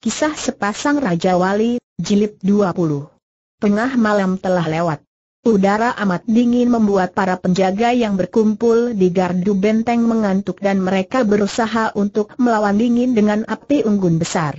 Kisah Sepasang Raja Wali, Jilid 20 Tengah malam telah lewat. Udara amat dingin membuat para penjaga yang berkumpul di gardu benteng mengantuk dan mereka berusaha untuk melawan dingin dengan api unggun besar.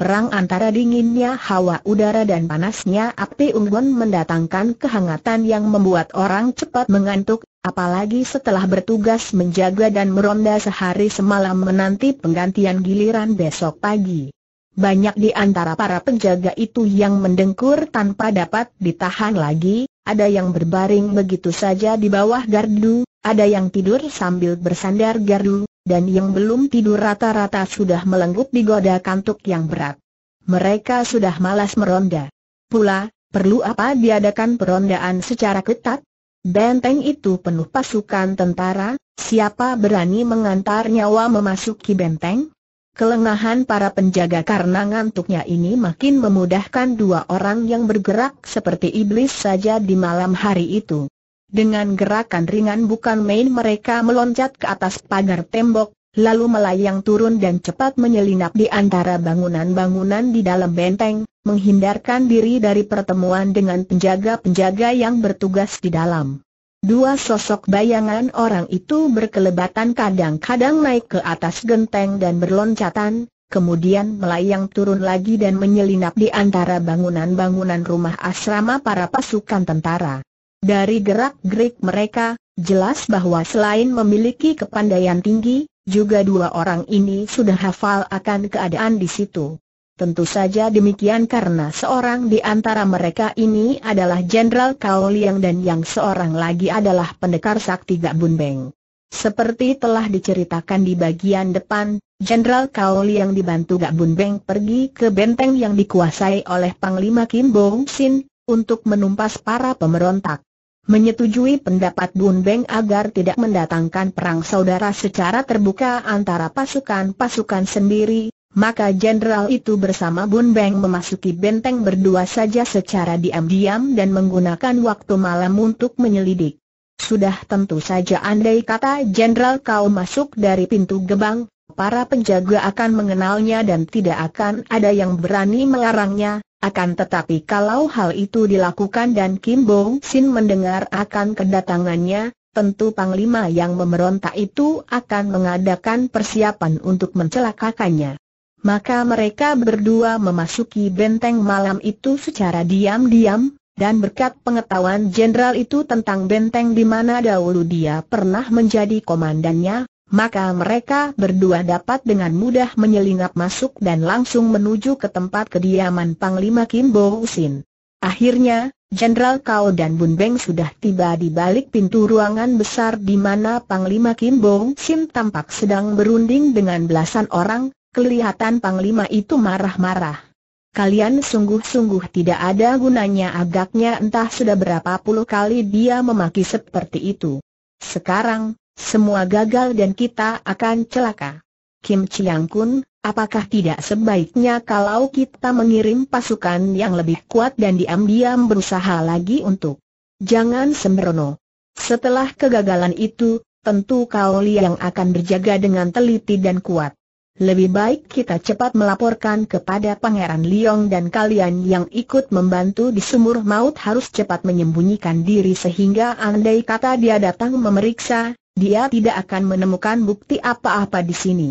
Perang antara dinginnya hawa udara dan panasnya api unggun mendatangkan kehangatan yang membuat orang cepat mengantuk, apalagi setelah bertugas menjaga dan meronda sehari semalam menanti penggantian giliran besok pagi. Banyak di antara para penjaga itu yang mendengkur tanpa dapat ditahan lagi, ada yang berbaring begitu saja di bawah gardu, ada yang tidur sambil bersandar gardu, dan yang belum tidur rata-rata sudah melengkup digoda kantuk yang berat. Mereka sudah malas meronda. Pula, perlu apa diadakan perondaan secara ketat? Benteng itu penuh pasukan tentara, siapa berani mengantar nyawa memasuki benteng? Kelengahan para penjaga karena ngantuknya ini makin memudahkan dua orang yang bergerak seperti iblis saja di malam hari itu. Dengan gerakan ringan bukan main mereka meloncat ke atas pagar tembok, lalu melayang turun dan cepat menyelinap di antara bangunan-bangunan di dalam benteng, menghindarkan diri dari pertemuan dengan penjaga-penjaga yang bertugas di dalam. Dua sosok bayangan orang itu berkelebatan kadang-kadang naik ke atas genteng dan berloncatan, kemudian melayang turun lagi dan menyelinap di antara bangunan-bangunan rumah asrama para pasukan tentara. Dari gerak-gerik mereka, jelas bahwa selain memiliki kepandaian tinggi, juga dua orang ini sudah hafal akan keadaan di situ. Tentu saja demikian karena seorang di antara mereka ini adalah Jenderal Kao Liang dan yang seorang lagi adalah pendekar sakti Gak Bun Beng. Seperti telah diceritakan di bagian depan, Jenderal Kao Liang dibantu Gak Bun Beng pergi ke benteng yang dikuasai oleh Panglima Kim Bong Sin, untuk menumpas para pemberontak. Menyetujui pendapat Bun Beng agar tidak mendatangkan perang saudara secara terbuka antara pasukan-pasukan sendiri, maka jenderal itu bersama Bun Beng memasuki benteng berdua saja secara diam-diam dan menggunakan waktu malam untuk menyelidik. Sudah tentu saja andai kata jenderal kau masuk dari pintu gebang, para penjaga akan mengenalnya dan tidak akan ada yang berani melarangnya, akan tetapi kalau hal itu dilakukan dan Kim Bong Sin mendengar akan kedatangannya, tentu Panglima yang memberontak itu akan mengadakan persiapan untuk mencelakakannya maka mereka berdua memasuki benteng malam itu secara diam-diam, dan berkat pengetahuan jenderal itu tentang benteng di mana dahulu dia pernah menjadi komandannya, maka mereka berdua dapat dengan mudah menyelinap masuk dan langsung menuju ke tempat kediaman Panglima Kim Bo Usin. Akhirnya, Jenderal Kao dan Bun Beng sudah tiba di balik pintu ruangan besar di mana Panglima Kim Bo tampak sedang berunding dengan belasan orang, Kelihatan Panglima itu marah-marah. Kalian sungguh-sungguh tidak ada gunanya agaknya entah sudah berapa puluh kali dia memaki seperti itu. Sekarang, semua gagal dan kita akan celaka. Kim Chiang Kun, apakah tidak sebaiknya kalau kita mengirim pasukan yang lebih kuat dan diam-diam berusaha lagi untuk Jangan sembrono. Setelah kegagalan itu, tentu kau yang akan berjaga dengan teliti dan kuat. Lebih baik kita cepat melaporkan kepada Pangeran Liong dan kalian yang ikut membantu di sumur maut harus cepat menyembunyikan diri sehingga andai kata dia datang memeriksa, dia tidak akan menemukan bukti apa-apa di sini.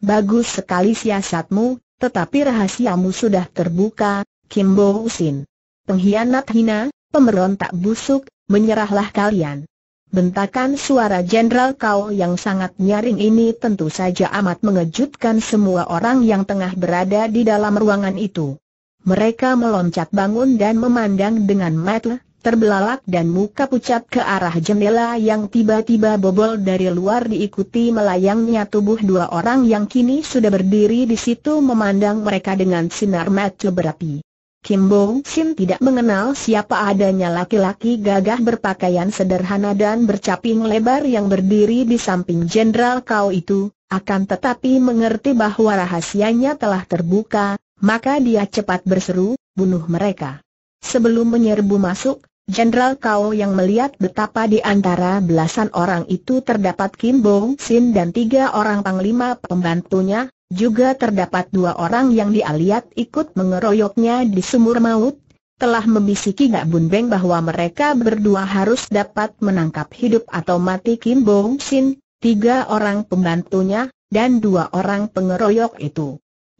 Bagus sekali siasatmu, tetapi rahasiamu sudah terbuka, Kim Bo Usin. Pengkhianat hina, pemberontak busuk, menyerahlah kalian. Bentakan suara Jenderal Kau yang sangat nyaring ini tentu saja amat mengejutkan semua orang yang tengah berada di dalam ruangan itu. Mereka meloncat bangun dan memandang dengan mata terbelalak dan muka pucat ke arah jendela yang tiba-tiba bobol dari luar diikuti melayangnya tubuh dua orang yang kini sudah berdiri di situ memandang mereka dengan sinar mata berapi. Kim Bong sin tidak mengenal siapa adanya laki-laki gagah berpakaian sederhana dan bercaping lebar yang berdiri di samping Jenderal Kau itu, akan tetapi mengerti bahwa rahasianya telah terbuka, maka dia cepat berseru, bunuh mereka. Sebelum menyerbu masuk, Jenderal Kau yang melihat betapa di antara belasan orang itu terdapat Kim Bong Sin dan tiga orang panglima pembantunya, juga terdapat dua orang yang dialiat ikut mengeroyoknya di sumur maut, telah membisiki Gak Bun Beng bahwa mereka berdua harus dapat menangkap hidup atau mati Kim Bong Sin, tiga orang pembantunya, dan dua orang pengeroyok itu.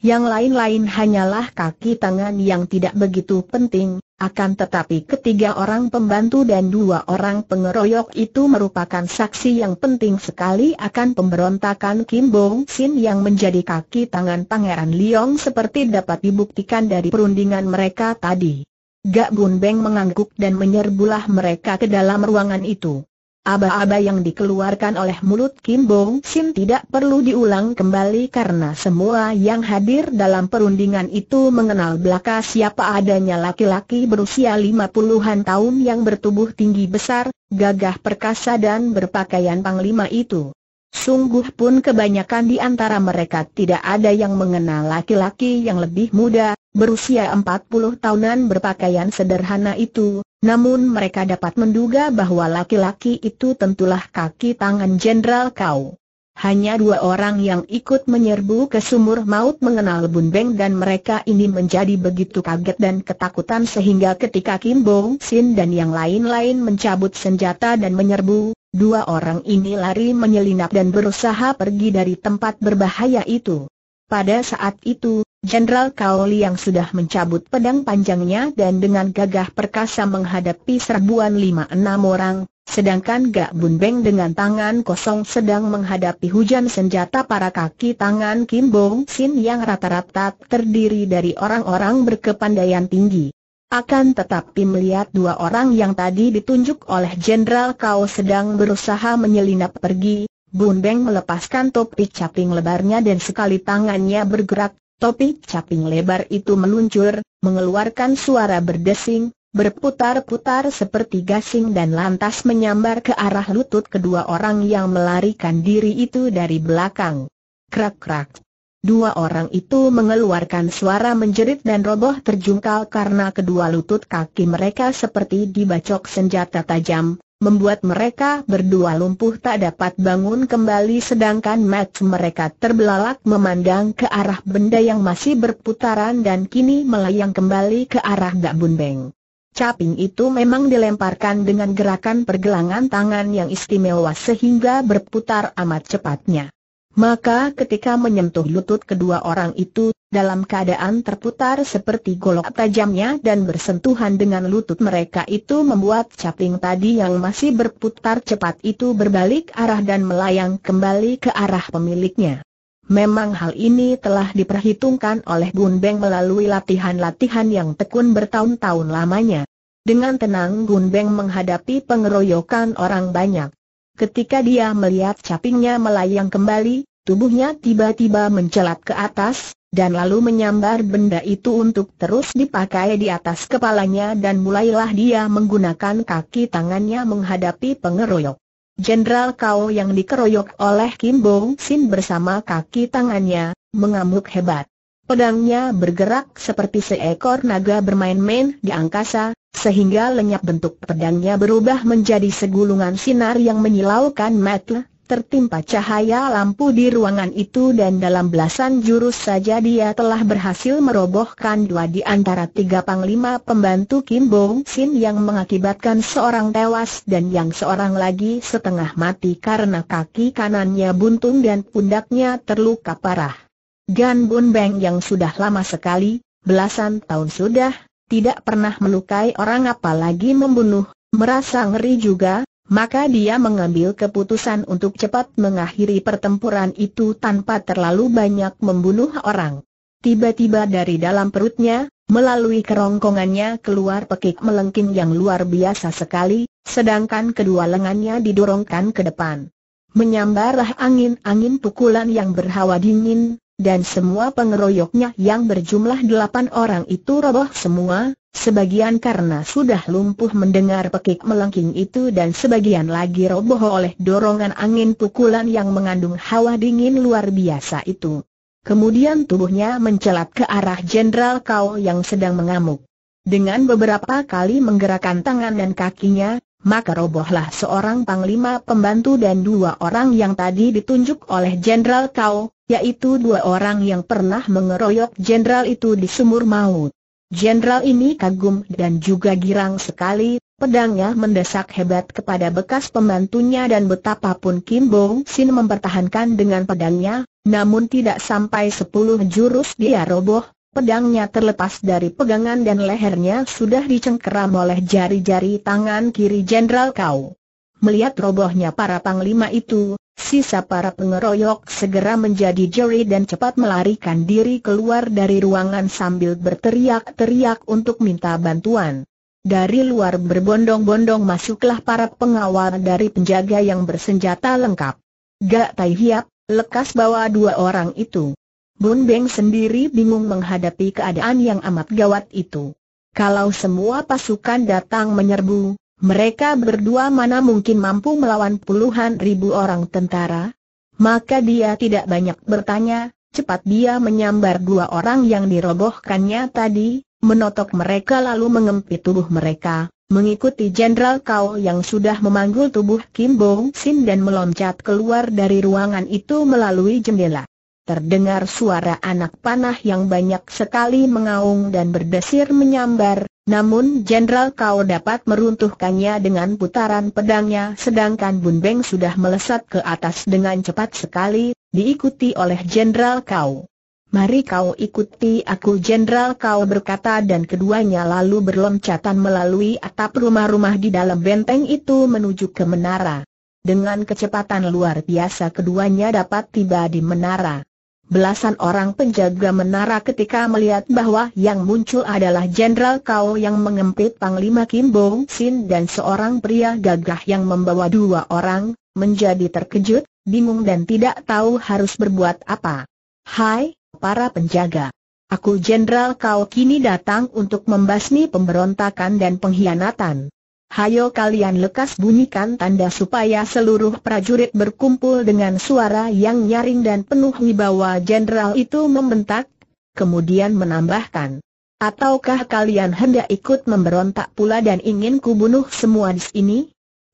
Yang lain-lain hanyalah kaki tangan yang tidak begitu penting, akan tetapi ketiga orang pembantu dan dua orang pengeroyok itu merupakan saksi yang penting sekali akan pemberontakan Kim Bong Sin yang menjadi kaki tangan Pangeran Liong seperti dapat dibuktikan dari perundingan mereka tadi. Gak Bun Beng mengangguk dan menyerbulah mereka ke dalam ruangan itu. Aba-aba yang dikeluarkan oleh mulut Kim Bong Sin tidak perlu diulang kembali karena semua yang hadir dalam perundingan itu mengenal belaka siapa adanya laki-laki berusia lima puluhan tahun yang bertubuh tinggi besar, gagah perkasa dan berpakaian panglima itu. Sungguh pun kebanyakan di antara mereka tidak ada yang mengenal laki-laki yang lebih muda, berusia 40 tahunan berpakaian sederhana itu, namun mereka dapat menduga bahwa laki-laki itu tentulah kaki tangan Jenderal Kau. Hanya dua orang yang ikut menyerbu ke sumur maut mengenal Bun Beng dan mereka ini menjadi begitu kaget dan ketakutan sehingga ketika Kim Bong Sin dan yang lain-lain mencabut senjata dan menyerbu, dua orang ini lari menyelinap dan berusaha pergi dari tempat berbahaya itu. Pada saat itu, Jenderal Kaoli yang sudah mencabut pedang panjangnya dan dengan gagah perkasa menghadapi serbuan lima enam orang, sedangkan Gak Bun Beng dengan tangan kosong sedang menghadapi hujan senjata para kaki tangan Kim Bong Sin yang rata-rata terdiri dari orang-orang berkepandaian tinggi. Akan tetapi melihat dua orang yang tadi ditunjuk oleh Jenderal Kao sedang berusaha menyelinap pergi, Bun Beng melepaskan topi caping lebarnya dan sekali tangannya bergerak, topi caping lebar itu meluncur, mengeluarkan suara berdesing, berputar-putar seperti gasing dan lantas menyambar ke arah lutut kedua orang yang melarikan diri itu dari belakang. Krak-krak. Dua orang itu mengeluarkan suara menjerit dan roboh terjungkal karena kedua lutut kaki mereka seperti dibacok senjata tajam, membuat mereka berdua lumpuh tak dapat bangun kembali sedangkan mata mereka terbelalak memandang ke arah benda yang masih berputaran dan kini melayang kembali ke arah Dak Bunbeng. Caping itu memang dilemparkan dengan gerakan pergelangan tangan yang istimewa sehingga berputar amat cepatnya. Maka ketika menyentuh lutut kedua orang itu, dalam keadaan terputar seperti golok tajamnya dan bersentuhan dengan lutut mereka itu membuat caping tadi yang masih berputar cepat itu berbalik arah dan melayang kembali ke arah pemiliknya. Memang hal ini telah diperhitungkan oleh Gun Beng melalui latihan-latihan yang tekun bertahun-tahun lamanya. Dengan tenang Gun Beng menghadapi pengeroyokan orang banyak. Ketika dia melihat capingnya melayang kembali, tubuhnya tiba-tiba mencelat ke atas, dan lalu menyambar benda itu untuk terus dipakai di atas kepalanya dan mulailah dia menggunakan kaki tangannya menghadapi pengeroyok. Jenderal Kao yang dikeroyok oleh Kim Bo Sin bersama kaki tangannya, mengamuk hebat. Pedangnya bergerak seperti seekor naga bermain-main di angkasa, sehingga lenyap bentuk pedangnya berubah menjadi segulungan sinar yang menyilaukan mata, tertimpa cahaya lampu di ruangan itu dan dalam belasan jurus saja dia telah berhasil merobohkan dua di antara tiga panglima pembantu Kim Bong Sin yang mengakibatkan seorang tewas dan yang seorang lagi setengah mati karena kaki kanannya buntung dan pundaknya terluka parah. Gan Bun Beng yang sudah lama sekali, belasan tahun sudah, tidak pernah melukai orang apalagi membunuh, merasa ngeri juga, maka dia mengambil keputusan untuk cepat mengakhiri pertempuran itu tanpa terlalu banyak membunuh orang. Tiba-tiba dari dalam perutnya, melalui kerongkongannya keluar pekik melengking yang luar biasa sekali, sedangkan kedua lengannya didorongkan ke depan. Menyambarlah angin-angin pukulan yang berhawa dingin, dan semua pengeroyoknya yang berjumlah delapan orang itu roboh semua, sebagian karena sudah lumpuh mendengar pekik melengking itu dan sebagian lagi roboh oleh dorongan angin pukulan yang mengandung hawa dingin luar biasa itu. Kemudian tubuhnya mencelat ke arah Jenderal Kau yang sedang mengamuk. Dengan beberapa kali menggerakkan tangan dan kakinya, maka robohlah seorang panglima pembantu dan dua orang yang tadi ditunjuk oleh Jenderal Kau, yaitu dua orang yang pernah mengeroyok jenderal itu di sumur maut. Jenderal ini kagum dan juga girang sekali, pedangnya mendesak hebat kepada bekas pembantunya dan betapapun Kim Bong Sin mempertahankan dengan pedangnya, namun tidak sampai sepuluh jurus dia roboh, pedangnya terlepas dari pegangan dan lehernya sudah dicengkeram oleh jari-jari tangan kiri Jenderal Kau. Melihat robohnya para panglima itu, Sisa para pengeroyok segera menjadi jeri dan cepat melarikan diri keluar dari ruangan sambil berteriak-teriak untuk minta bantuan. Dari luar berbondong-bondong masuklah para pengawal dari penjaga yang bersenjata lengkap. Gak Tai Hiap, lekas bawa dua orang itu. Bun Beng sendiri bingung menghadapi keadaan yang amat gawat itu. Kalau semua pasukan datang menyerbu, mereka berdua mana mungkin mampu melawan puluhan ribu orang tentara? Maka dia tidak banyak bertanya, cepat dia menyambar dua orang yang dirobohkannya tadi, menotok mereka lalu mengempit tubuh mereka, mengikuti Jenderal Kau yang sudah memanggul tubuh Kim Bong Sin dan meloncat keluar dari ruangan itu melalui jendela. Terdengar suara anak panah yang banyak sekali mengaung dan berdesir menyambar, namun Jenderal Kau dapat meruntuhkannya dengan putaran pedangnya sedangkan Bun Beng sudah melesat ke atas dengan cepat sekali, diikuti oleh Jenderal Kau. Mari kau ikuti aku Jenderal Kau berkata dan keduanya lalu berloncatan melalui atap rumah-rumah di dalam benteng itu menuju ke menara. Dengan kecepatan luar biasa keduanya dapat tiba di menara. Belasan orang penjaga menara ketika melihat bahwa yang muncul adalah Jenderal Kao yang mengempit Panglima Kim Bong Sin dan seorang pria gagah yang membawa dua orang, menjadi terkejut, bingung dan tidak tahu harus berbuat apa. Hai, para penjaga. Aku Jenderal Kao kini datang untuk membasmi pemberontakan dan pengkhianatan. Hayo kalian lekas bunyikan tanda supaya seluruh prajurit berkumpul dengan suara yang nyaring dan penuh wibawa jenderal itu membentak, kemudian menambahkan. Ataukah kalian hendak ikut memberontak pula dan ingin kubunuh semua di sini?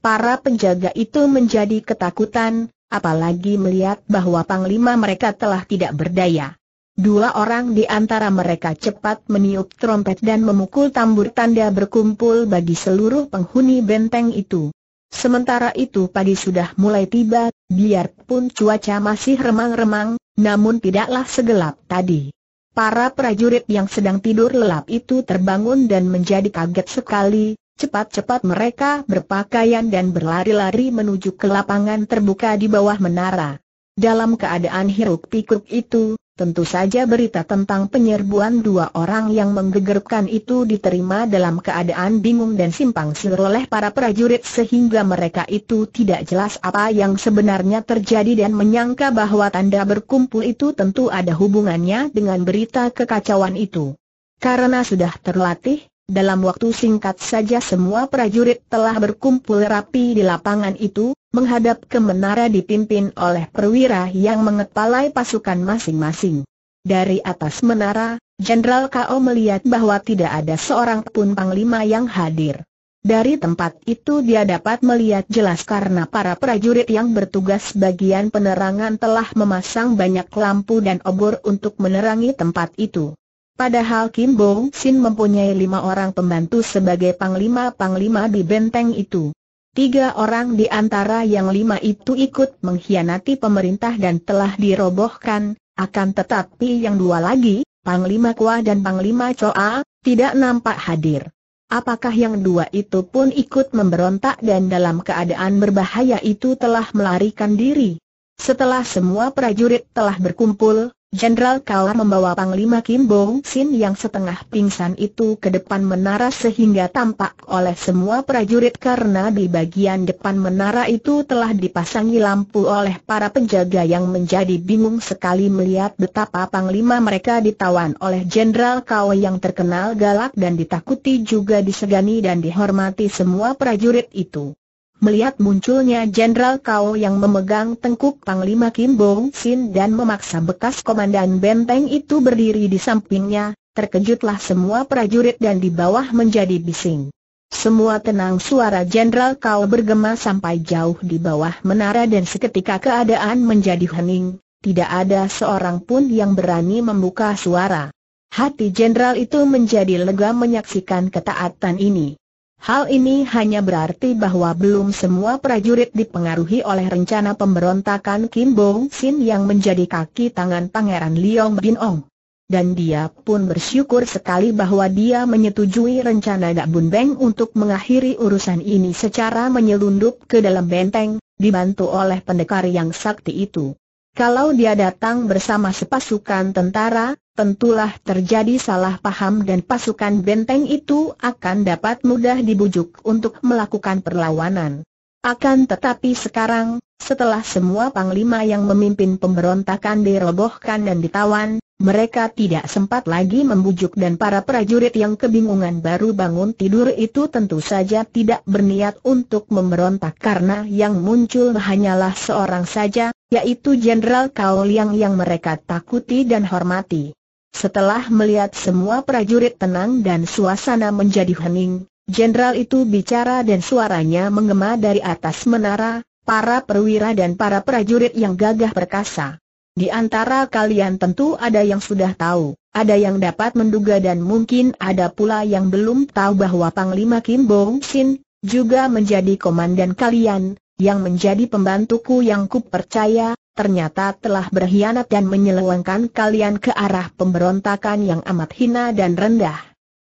Para penjaga itu menjadi ketakutan, apalagi melihat bahwa panglima mereka telah tidak berdaya. Dua orang di antara mereka cepat meniup trompet dan memukul tambur tanda berkumpul bagi seluruh penghuni benteng itu. Sementara itu pagi sudah mulai tiba, biarpun cuaca masih remang-remang, namun tidaklah segelap tadi. Para prajurit yang sedang tidur lelap itu terbangun dan menjadi kaget sekali, cepat-cepat mereka berpakaian dan berlari-lari menuju ke lapangan terbuka di bawah menara. Dalam keadaan hiruk pikuk itu, Tentu saja berita tentang penyerbuan dua orang yang menggegerkan itu diterima dalam keadaan bingung dan simpang siur oleh para prajurit sehingga mereka itu tidak jelas apa yang sebenarnya terjadi dan menyangka bahwa tanda berkumpul itu tentu ada hubungannya dengan berita kekacauan itu. Karena sudah terlatih, dalam waktu singkat saja semua prajurit telah berkumpul rapi di lapangan itu, menghadap ke menara dipimpin oleh perwira yang mengepalai pasukan masing-masing. Dari atas menara, Jenderal K.O. melihat bahwa tidak ada seorang pun panglima yang hadir. Dari tempat itu dia dapat melihat jelas karena para prajurit yang bertugas bagian penerangan telah memasang banyak lampu dan obor untuk menerangi tempat itu. Padahal Kim bo Sin mempunyai lima orang pembantu sebagai panglima-panglima di benteng itu. Tiga orang di antara yang lima itu ikut mengkhianati pemerintah dan telah dirobohkan, akan tetapi yang dua lagi, Panglima Kua dan Panglima Choa, tidak nampak hadir. Apakah yang dua itu pun ikut memberontak dan dalam keadaan berbahaya itu telah melarikan diri? Setelah semua prajurit telah berkumpul, Jenderal Kaur membawa Panglima Kim Bong Sin yang setengah pingsan itu ke depan menara sehingga tampak oleh semua prajurit karena di bagian depan menara itu telah dipasangi lampu oleh para penjaga yang menjadi bingung sekali melihat betapa Panglima mereka ditawan oleh Jenderal Kaur yang terkenal galak dan ditakuti juga disegani dan dihormati semua prajurit itu melihat munculnya Jenderal Kao yang memegang tengkuk Panglima Kim Bong Sin dan memaksa bekas komandan benteng itu berdiri di sampingnya, terkejutlah semua prajurit dan di bawah menjadi bising. Semua tenang suara Jenderal Kao bergema sampai jauh di bawah menara dan seketika keadaan menjadi hening, tidak ada seorang pun yang berani membuka suara. Hati Jenderal itu menjadi lega menyaksikan ketaatan ini. Hal ini hanya berarti bahwa belum semua prajurit dipengaruhi oleh rencana pemberontakan Kim Bong Sin yang menjadi kaki tangan Pangeran Liong Bin Ong. Dan dia pun bersyukur sekali bahwa dia menyetujui rencana Dak Bun Beng untuk mengakhiri urusan ini secara menyelundup ke dalam benteng, dibantu oleh pendekar yang sakti itu. Kalau dia datang bersama sepasukan tentara, tentulah terjadi salah paham dan pasukan benteng itu akan dapat mudah dibujuk untuk melakukan perlawanan. Akan tetapi sekarang, setelah semua panglima yang memimpin pemberontakan dirobohkan dan ditawan, mereka tidak sempat lagi membujuk dan para prajurit yang kebingungan baru bangun tidur itu tentu saja tidak berniat untuk memberontak karena yang muncul hanyalah seorang saja, yaitu Jenderal Kao Liang yang mereka takuti dan hormati. Setelah melihat semua prajurit tenang dan suasana menjadi hening, jenderal itu bicara dan suaranya mengema dari atas menara, para perwira dan para prajurit yang gagah perkasa. Di antara kalian tentu ada yang sudah tahu, ada yang dapat menduga dan mungkin ada pula yang belum tahu bahwa Panglima Kim Bong Sin juga menjadi komandan kalian, yang menjadi pembantuku yang kupercaya, ternyata telah berkhianat dan menyelewengkan kalian ke arah pemberontakan yang amat hina dan rendah.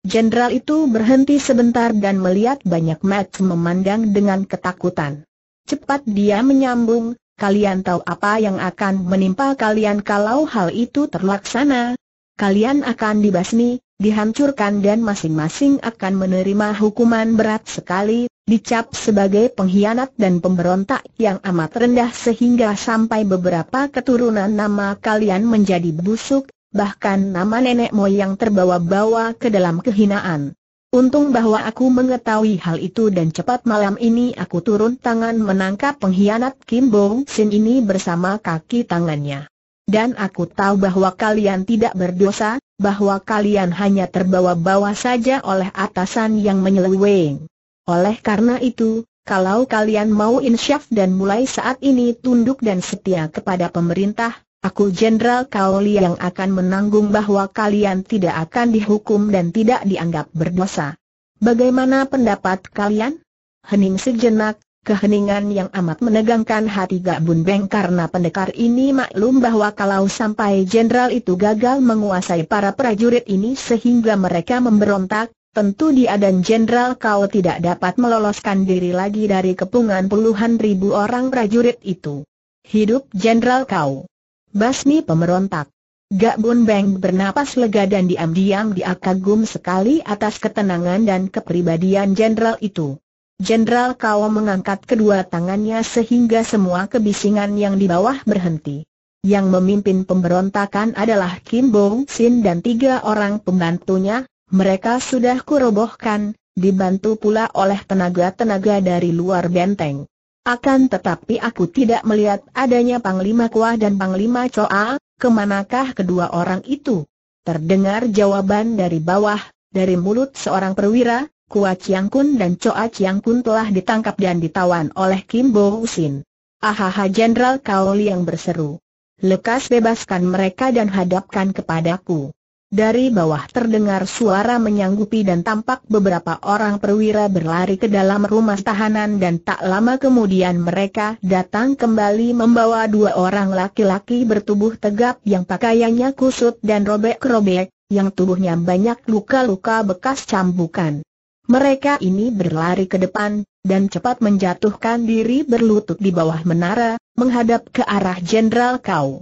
Jenderal itu berhenti sebentar dan melihat banyak mata memandang dengan ketakutan. Cepat dia menyambung, kalian tahu apa yang akan menimpa kalian kalau hal itu terlaksana? Kalian akan dibasmi, dihancurkan dan masing-masing akan menerima hukuman berat sekali, dicap sebagai pengkhianat dan pemberontak yang amat rendah sehingga sampai beberapa keturunan nama kalian menjadi busuk, bahkan nama nenek moyang terbawa-bawa ke dalam kehinaan. Untung bahwa aku mengetahui hal itu dan cepat malam ini aku turun tangan menangkap pengkhianat Kim Bong Sin ini bersama kaki tangannya. Dan aku tahu bahwa kalian tidak berdosa, bahwa kalian hanya terbawa-bawa saja oleh atasan yang menyeleweng. Oleh karena itu, kalau kalian mau insyaf dan mulai saat ini tunduk dan setia kepada pemerintah, aku Jenderal Kaoli yang akan menanggung bahwa kalian tidak akan dihukum dan tidak dianggap berdosa. Bagaimana pendapat kalian? Hening sejenak, keheningan yang amat menegangkan hati Gak Bun Beng karena pendekar ini maklum bahwa kalau sampai jenderal itu gagal menguasai para prajurit ini sehingga mereka memberontak, Tentu dia dan Jenderal Kau tidak dapat meloloskan diri lagi dari kepungan puluhan ribu orang prajurit itu. Hidup Jenderal Kau. Basmi pemberontak. Gak Bun Beng bernapas lega dan diam-diam dia kagum sekali atas ketenangan dan kepribadian Jenderal itu. Jenderal Kau mengangkat kedua tangannya sehingga semua kebisingan yang di bawah berhenti. Yang memimpin pemberontakan adalah Kim Bong Sin dan tiga orang pembantunya, mereka sudah kurobohkan, dibantu pula oleh tenaga-tenaga dari luar benteng. Akan tetapi aku tidak melihat adanya Panglima Kuah dan Panglima Coa, kemanakah kedua orang itu? Terdengar jawaban dari bawah, dari mulut seorang perwira, Kuah Chiang Kun dan Coa Chiang Kun telah ditangkap dan ditawan oleh Kim Bo Usin. Ahaha Jenderal Kaoli yang berseru. Lekas bebaskan mereka dan hadapkan kepadaku. Dari bawah terdengar suara menyanggupi dan tampak beberapa orang perwira berlari ke dalam rumah tahanan dan tak lama kemudian mereka datang kembali membawa dua orang laki-laki bertubuh tegap yang pakaiannya kusut dan robek-robek, yang tubuhnya banyak luka-luka bekas cambukan. Mereka ini berlari ke depan, dan cepat menjatuhkan diri berlutut di bawah menara, menghadap ke arah Jenderal Kau.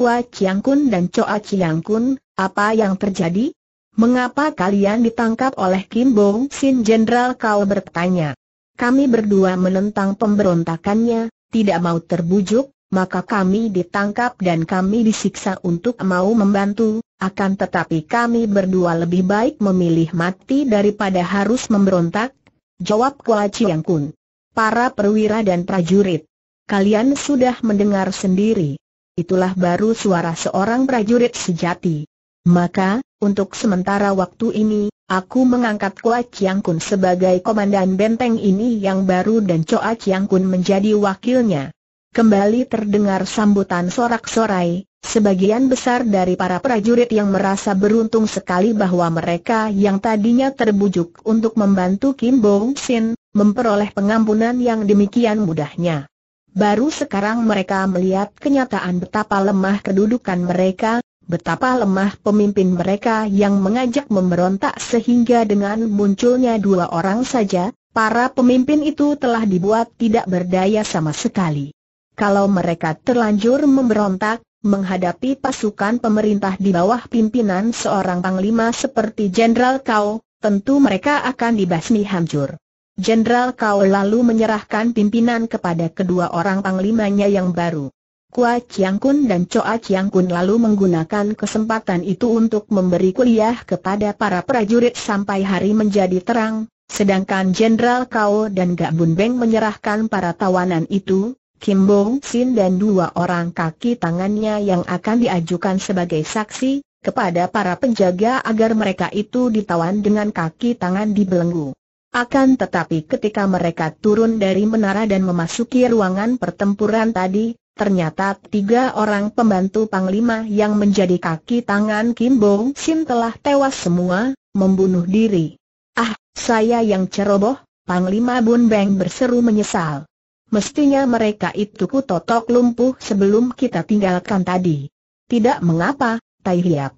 Kua Kun dan Choa Kun, apa yang terjadi? Mengapa kalian ditangkap oleh Kim Bong Sin Jenderal Kau bertanya. Kami berdua menentang pemberontakannya, tidak mau terbujuk, maka kami ditangkap dan kami disiksa untuk mau membantu, akan tetapi kami berdua lebih baik memilih mati daripada harus memberontak, jawab Kua Chiang Kun. Para perwira dan prajurit, kalian sudah mendengar sendiri itulah baru suara seorang prajurit sejati. Maka, untuk sementara waktu ini, aku mengangkat Koa Chiang Kun sebagai komandan benteng ini yang baru dan Coa Chiang Kun menjadi wakilnya. Kembali terdengar sambutan sorak-sorai, sebagian besar dari para prajurit yang merasa beruntung sekali bahwa mereka yang tadinya terbujuk untuk membantu Kim Bong Sin, memperoleh pengampunan yang demikian mudahnya. Baru sekarang mereka melihat kenyataan betapa lemah kedudukan mereka, betapa lemah pemimpin mereka yang mengajak memberontak sehingga dengan munculnya dua orang saja, para pemimpin itu telah dibuat tidak berdaya sama sekali. Kalau mereka terlanjur memberontak, menghadapi pasukan pemerintah di bawah pimpinan seorang panglima seperti Jenderal Kau, tentu mereka akan dibasmi hancur. Jenderal Kau lalu menyerahkan pimpinan kepada kedua orang panglimanya yang baru. Kua Chiang Kun dan Choa Chiang Kun lalu menggunakan kesempatan itu untuk memberi kuliah kepada para prajurit sampai hari menjadi terang, sedangkan Jenderal Kau dan Gak Bun Beng menyerahkan para tawanan itu, Kim Bong Sin dan dua orang kaki tangannya yang akan diajukan sebagai saksi, kepada para penjaga agar mereka itu ditawan dengan kaki tangan dibelenggu. Akan tetapi ketika mereka turun dari menara dan memasuki ruangan pertempuran tadi, ternyata tiga orang pembantu Panglima yang menjadi kaki tangan Kim Bong Sin telah tewas semua, membunuh diri. Ah, saya yang ceroboh, Panglima Bun Beng berseru menyesal. Mestinya mereka itu kutotok lumpuh sebelum kita tinggalkan tadi. Tidak mengapa, Tai Hiap.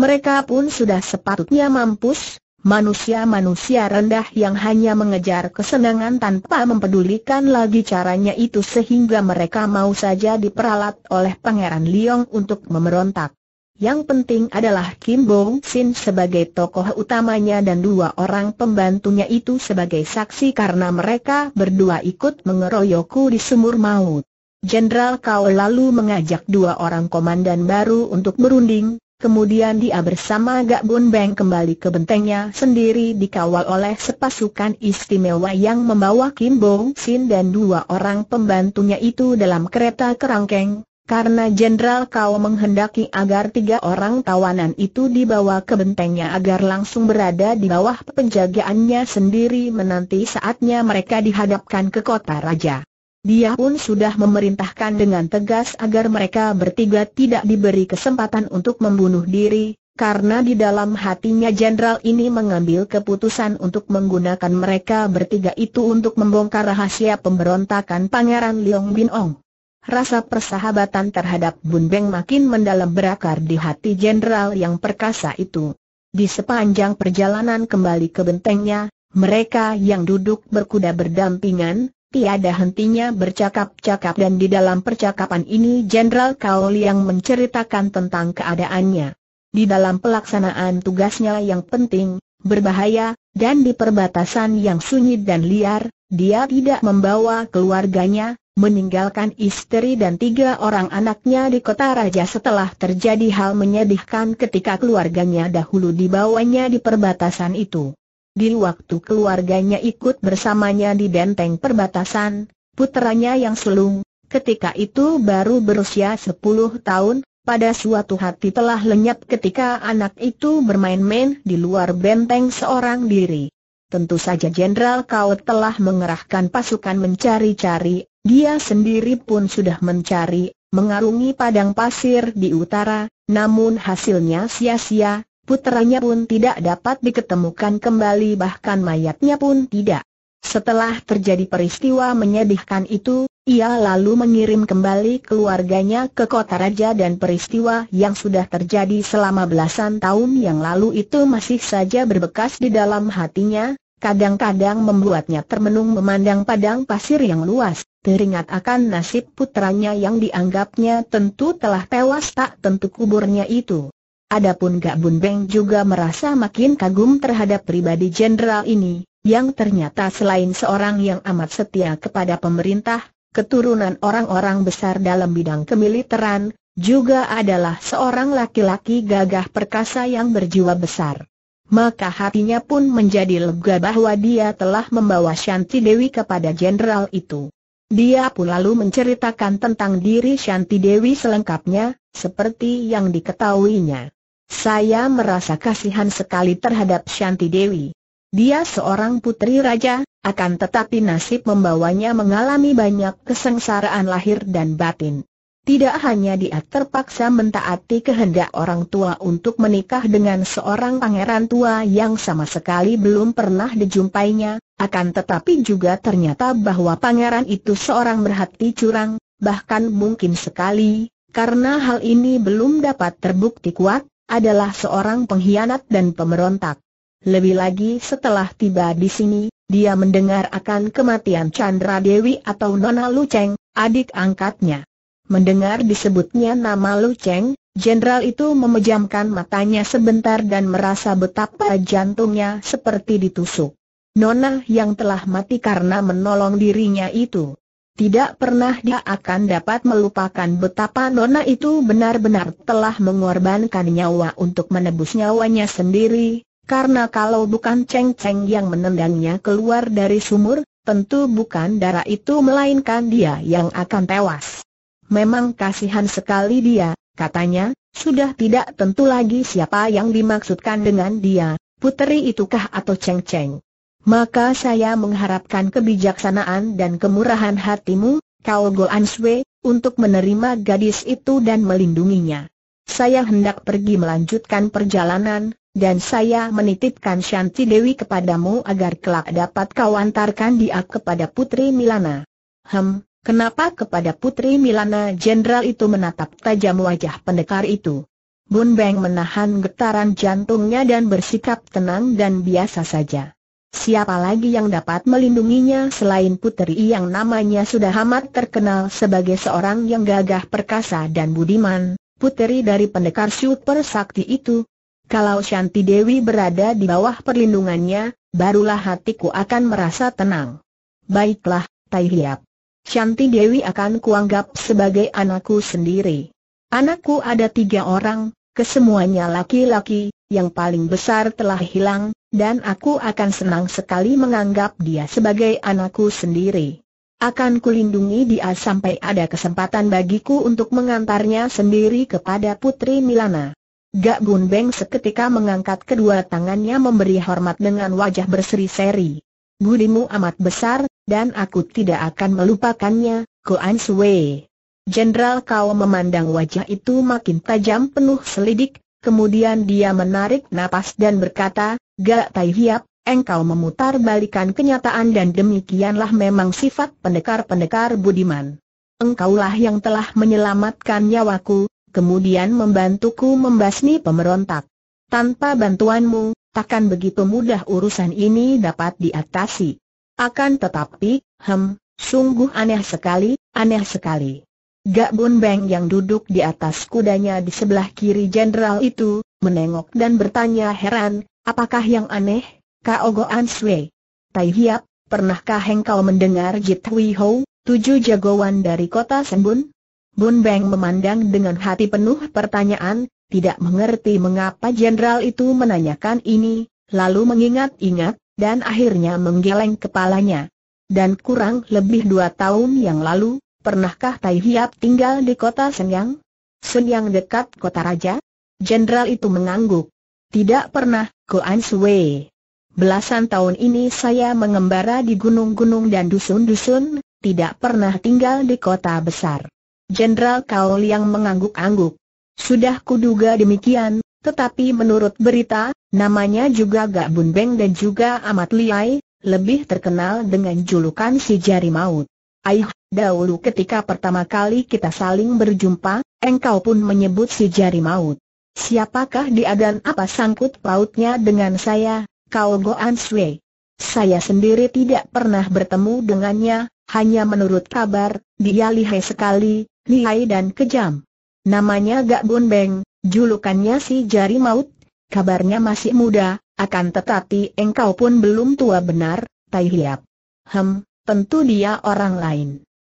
Mereka pun sudah sepatutnya mampus, Manusia-manusia rendah yang hanya mengejar kesenangan tanpa mempedulikan lagi caranya itu sehingga mereka mau saja diperalat oleh Pangeran Liong untuk memberontak. Yang penting adalah Kim Bong Sin sebagai tokoh utamanya dan dua orang pembantunya itu sebagai saksi karena mereka berdua ikut mengeroyokku di sumur maut. Jenderal Kau lalu mengajak dua orang komandan baru untuk berunding, Kemudian dia bersama Gak Bun Beng kembali ke bentengnya sendiri dikawal oleh sepasukan istimewa yang membawa Kim Bong Sin dan dua orang pembantunya itu dalam kereta kerangkeng, karena Jenderal Kau menghendaki agar tiga orang tawanan itu dibawa ke bentengnya agar langsung berada di bawah penjagaannya sendiri menanti saatnya mereka dihadapkan ke kota raja. Dia pun sudah memerintahkan dengan tegas agar mereka bertiga tidak diberi kesempatan untuk membunuh diri, karena di dalam hatinya jenderal ini mengambil keputusan untuk menggunakan mereka bertiga itu untuk membongkar rahasia pemberontakan Pangeran Liong Bin Ong. Rasa persahabatan terhadap Bun Beng makin mendalam berakar di hati jenderal yang perkasa itu. Di sepanjang perjalanan kembali ke bentengnya, mereka yang duduk berkuda berdampingan, tiada hentinya bercakap-cakap dan di dalam percakapan ini Jenderal Kaoli yang menceritakan tentang keadaannya. Di dalam pelaksanaan tugasnya yang penting, berbahaya, dan di perbatasan yang sunyi dan liar, dia tidak membawa keluarganya, meninggalkan istri dan tiga orang anaknya di kota raja setelah terjadi hal menyedihkan ketika keluarganya dahulu dibawanya di perbatasan itu di waktu keluarganya ikut bersamanya di benteng perbatasan, puteranya yang sulung, ketika itu baru berusia 10 tahun, pada suatu hati telah lenyap ketika anak itu bermain-main di luar benteng seorang diri. Tentu saja Jenderal kau telah mengerahkan pasukan mencari-cari, dia sendiri pun sudah mencari, mengarungi padang pasir di utara, namun hasilnya sia-sia, Putranya pun tidak dapat diketemukan kembali bahkan mayatnya pun tidak. Setelah terjadi peristiwa menyedihkan itu, ia lalu mengirim kembali keluarganya ke kota raja dan peristiwa yang sudah terjadi selama belasan tahun yang lalu itu masih saja berbekas di dalam hatinya, kadang-kadang membuatnya termenung memandang padang pasir yang luas, teringat akan nasib putranya yang dianggapnya tentu telah tewas tak tentu kuburnya itu. Adapun Gak Bun Beng juga merasa makin kagum terhadap pribadi jenderal ini, yang ternyata selain seorang yang amat setia kepada pemerintah, keturunan orang-orang besar dalam bidang kemiliteran, juga adalah seorang laki-laki gagah perkasa yang berjiwa besar. Maka hatinya pun menjadi lega bahwa dia telah membawa Shanti Dewi kepada jenderal itu. Dia pun lalu menceritakan tentang diri Shanti Dewi selengkapnya, seperti yang diketahuinya. Saya merasa kasihan sekali terhadap Shanti Dewi. Dia seorang putri raja, akan tetapi nasib membawanya mengalami banyak kesengsaraan lahir dan batin. Tidak hanya dia terpaksa mentaati kehendak orang tua untuk menikah dengan seorang pangeran tua yang sama sekali belum pernah dijumpainya, akan tetapi juga ternyata bahwa pangeran itu seorang berhati curang, bahkan mungkin sekali, karena hal ini belum dapat terbukti kuat, adalah seorang pengkhianat dan pemberontak. Lebih lagi setelah tiba di sini, dia mendengar akan kematian Chandra Dewi atau Nona Luceng, adik angkatnya. Mendengar disebutnya nama Luceng, Jenderal itu memejamkan matanya sebentar dan merasa betapa jantungnya seperti ditusuk. Nona yang telah mati karena menolong dirinya itu. Tidak pernah dia akan dapat melupakan betapa Nona itu benar-benar telah mengorbankan nyawa untuk menebus nyawanya sendiri, karena kalau bukan Cheng Cheng yang menendangnya keluar dari sumur, tentu bukan darah itu melainkan dia yang akan tewas. Memang kasihan sekali dia, katanya, sudah tidak tentu lagi siapa yang dimaksudkan dengan dia, puteri itukah atau Cheng Cheng. Maka saya mengharapkan kebijaksanaan dan kemurahan hatimu, Kau Goan Sui, untuk menerima gadis itu dan melindunginya. Saya hendak pergi melanjutkan perjalanan, dan saya menitipkan Shanti Dewi kepadamu agar kelak dapat kau antarkan dia kepada Putri Milana. Hem, kenapa kepada Putri Milana Jenderal itu menatap tajam wajah pendekar itu? Bun Beng menahan getaran jantungnya dan bersikap tenang dan biasa saja. Siapa lagi yang dapat melindunginya selain puteri yang namanya sudah amat terkenal sebagai seorang yang gagah perkasa dan budiman, puteri dari pendekar super sakti itu? Kalau Shanti Dewi berada di bawah perlindungannya, barulah hatiku akan merasa tenang. Baiklah, Tai Hiap. Shanti Dewi akan kuanggap sebagai anakku sendiri. Anakku ada tiga orang, kesemuanya laki-laki, yang paling besar telah hilang, dan aku akan senang sekali menganggap dia sebagai anakku sendiri. Akan kulindungi dia sampai ada kesempatan bagiku untuk mengantarnya sendiri kepada Putri Milana. Gak Bun Beng seketika mengangkat kedua tangannya memberi hormat dengan wajah berseri-seri. Budimu amat besar, dan aku tidak akan melupakannya, An Sui. Jenderal Kau memandang wajah itu makin tajam penuh selidik, kemudian dia menarik napas dan berkata, Gak Tai Hiap, engkau memutar balikan kenyataan dan demikianlah memang sifat pendekar-pendekar budiman. Engkaulah yang telah menyelamatkan nyawaku, kemudian membantuku membasmi pemberontak. Tanpa bantuanmu, takkan begitu mudah urusan ini dapat diatasi. Akan tetapi, hem, sungguh aneh sekali, aneh sekali. Gak Bun Beng yang duduk di atas kudanya di sebelah kiri jenderal itu, menengok dan bertanya heran, Apakah yang aneh, Kao Goan Sui? Tai Hiap, pernahkah engkau mendengar Jit Hui Ho, tujuh jagoan dari kota Sen Bun Beng memandang dengan hati penuh pertanyaan, tidak mengerti mengapa jenderal itu menanyakan ini, lalu mengingat-ingat, dan akhirnya menggeleng kepalanya. Dan kurang lebih dua tahun yang lalu, pernahkah Tai Hiap tinggal di kota Senyang? Senyang dekat kota raja? Jenderal itu mengangguk. Tidak pernah, Koan Sue. Belasan tahun ini saya mengembara di gunung-gunung dan dusun-dusun, tidak pernah tinggal di kota besar. Jenderal kau yang mengangguk-angguk. Sudah kuduga demikian, tetapi menurut berita, namanya juga Gak Beng dan juga Amat Liai, lebih terkenal dengan julukan si jari maut. Aih, dahulu ketika pertama kali kita saling berjumpa, engkau pun menyebut si jari maut. Siapakah dia dan apa sangkut pautnya dengan saya, Kau Goan Sui? Saya sendiri tidak pernah bertemu dengannya, hanya menurut kabar, dia lihai sekali, lihai dan kejam. Namanya Gak Bun Beng, julukannya si Jari Maut, kabarnya masih muda, akan tetapi engkau pun belum tua benar, Tai Hiap. Hem, tentu dia orang lain.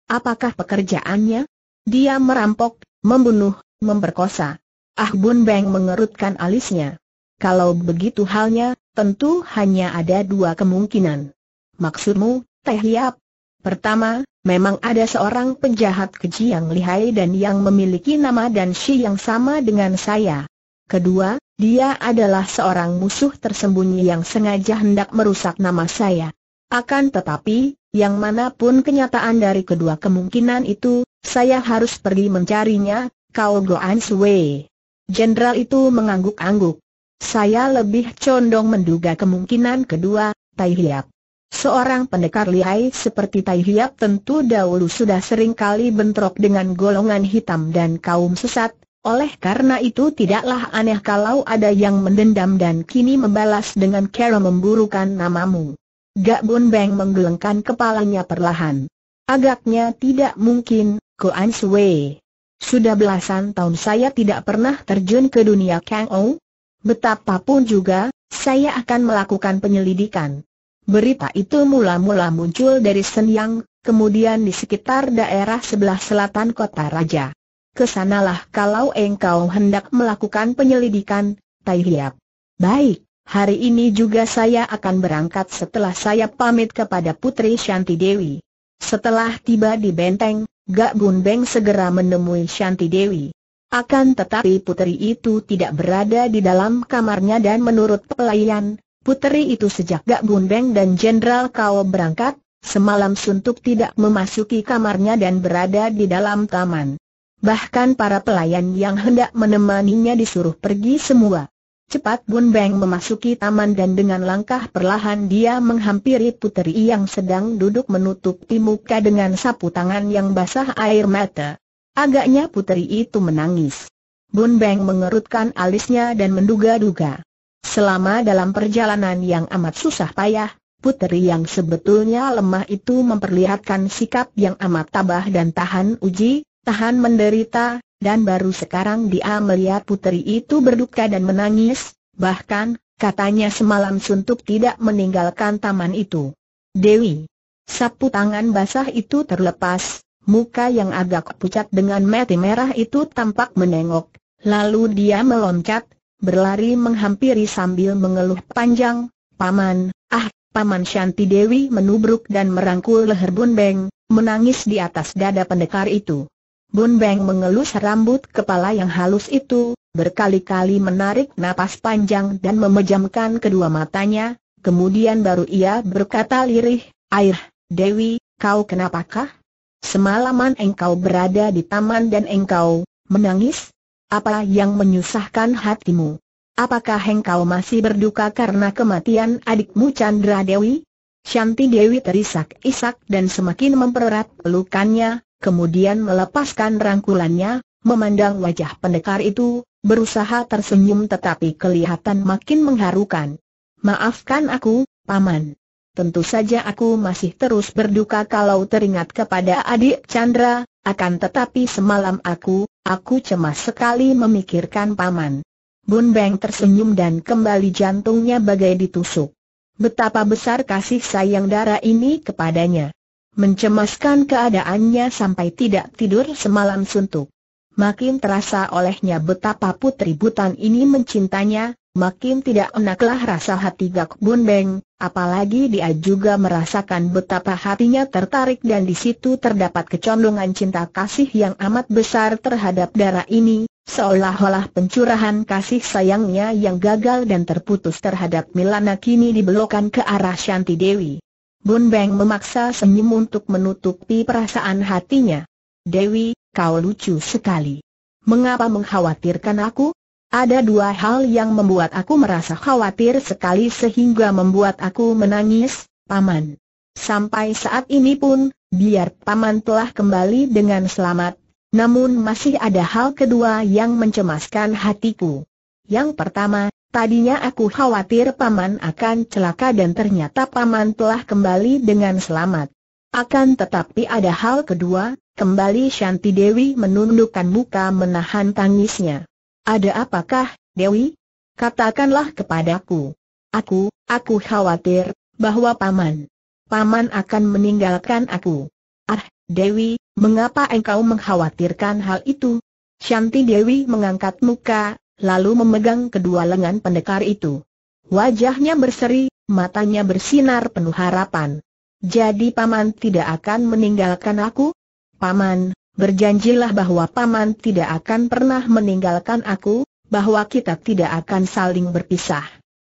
Apakah pekerjaannya? Dia merampok, membunuh, memperkosa, Ah Bun Beng mengerutkan alisnya. Kalau begitu halnya, tentu hanya ada dua kemungkinan. Maksudmu, Teh Liap? Pertama, memang ada seorang penjahat keji yang lihai dan yang memiliki nama dan si yang sama dengan saya. Kedua, dia adalah seorang musuh tersembunyi yang sengaja hendak merusak nama saya. Akan tetapi, yang manapun kenyataan dari kedua kemungkinan itu, saya harus pergi mencarinya, Kau Goan Suwe. Jenderal itu mengangguk-angguk. Saya lebih condong menduga kemungkinan kedua, Tai Hiap. Seorang pendekar lihai seperti Tai Hiap tentu dahulu sudah sering kali bentrok dengan golongan hitam dan kaum sesat, oleh karena itu tidaklah aneh kalau ada yang mendendam dan kini membalas dengan cara memburukan namamu. Gak Bun Beng menggelengkan kepalanya perlahan. Agaknya tidak mungkin, Koan Sui. Sudah belasan tahun saya tidak pernah terjun ke dunia Kang Ou. Betapapun juga, saya akan melakukan penyelidikan. Berita itu mula-mula muncul dari Senyang, kemudian di sekitar daerah sebelah selatan kota Raja. Kesanalah kalau engkau hendak melakukan penyelidikan, Tai Hiap. Baik, hari ini juga saya akan berangkat setelah saya pamit kepada Putri Shanti Dewi. Setelah tiba di benteng, Gak Bun Beng segera menemui Shanti Dewi. Akan tetapi putri itu tidak berada di dalam kamarnya dan menurut pelayan, putri itu sejak Gak Bun Beng dan Jenderal Kao berangkat, semalam suntuk tidak memasuki kamarnya dan berada di dalam taman. Bahkan para pelayan yang hendak menemaninya disuruh pergi semua. Cepat Bun Beng memasuki taman dan dengan langkah perlahan dia menghampiri puteri yang sedang duduk menutupi muka dengan sapu tangan yang basah air mata. Agaknya puteri itu menangis. Bun Beng mengerutkan alisnya dan menduga-duga. Selama dalam perjalanan yang amat susah payah, puteri yang sebetulnya lemah itu memperlihatkan sikap yang amat tabah dan tahan uji, tahan menderita, dan baru sekarang dia melihat puteri itu berduka dan menangis, bahkan, katanya semalam suntuk tidak meninggalkan taman itu. Dewi, sapu tangan basah itu terlepas, muka yang agak pucat dengan mati merah itu tampak menengok, lalu dia meloncat, berlari menghampiri sambil mengeluh panjang, Paman, ah, Paman Shanti Dewi menubruk dan merangkul leher Bun Beng, menangis di atas dada pendekar itu. Bun Beng mengelus rambut kepala yang halus itu, berkali-kali menarik napas panjang dan memejamkan kedua matanya, kemudian baru ia berkata lirih, Air, Dewi, kau kenapakah? Semalaman engkau berada di taman dan engkau menangis? Apa yang menyusahkan hatimu? Apakah engkau masih berduka karena kematian adikmu Chandra Dewi? Shanti Dewi terisak-isak dan semakin mempererat pelukannya, kemudian melepaskan rangkulannya, memandang wajah pendekar itu, berusaha tersenyum tetapi kelihatan makin mengharukan. Maafkan aku, Paman. Tentu saja aku masih terus berduka kalau teringat kepada adik Chandra, akan tetapi semalam aku, aku cemas sekali memikirkan Paman. Bun Beng tersenyum dan kembali jantungnya bagai ditusuk. Betapa besar kasih sayang darah ini kepadanya. Mencemaskan keadaannya sampai tidak tidur semalam suntuk. Makin terasa olehnya betapa putri butan ini mencintanya, makin tidak enaklah rasa hati Gak Bun Beng, apalagi dia juga merasakan betapa hatinya tertarik dan di situ terdapat kecondongan cinta kasih yang amat besar terhadap darah ini, seolah-olah pencurahan kasih sayangnya yang gagal dan terputus terhadap Milana kini dibelokkan ke arah Shanti Dewi. Bun Beng memaksa senyum untuk menutupi perasaan hatinya. Dewi, kau lucu sekali. Mengapa mengkhawatirkan aku? Ada dua hal yang membuat aku merasa khawatir sekali sehingga membuat aku menangis, Paman. Sampai saat ini pun, biar Paman telah kembali dengan selamat, namun masih ada hal kedua yang mencemaskan hatiku. Yang pertama, Tadinya aku khawatir paman akan celaka dan ternyata paman telah kembali dengan selamat. Akan tetapi ada hal kedua, kembali Shanti Dewi menundukkan muka menahan tangisnya. Ada apakah, Dewi? Katakanlah kepadaku. Aku, aku khawatir, bahwa paman. Paman akan meninggalkan aku. Ah, Dewi, mengapa engkau mengkhawatirkan hal itu? Shanti Dewi mengangkat muka, lalu memegang kedua lengan pendekar itu. Wajahnya berseri, matanya bersinar penuh harapan. Jadi paman tidak akan meninggalkan aku? Paman, berjanjilah bahwa paman tidak akan pernah meninggalkan aku, bahwa kita tidak akan saling berpisah.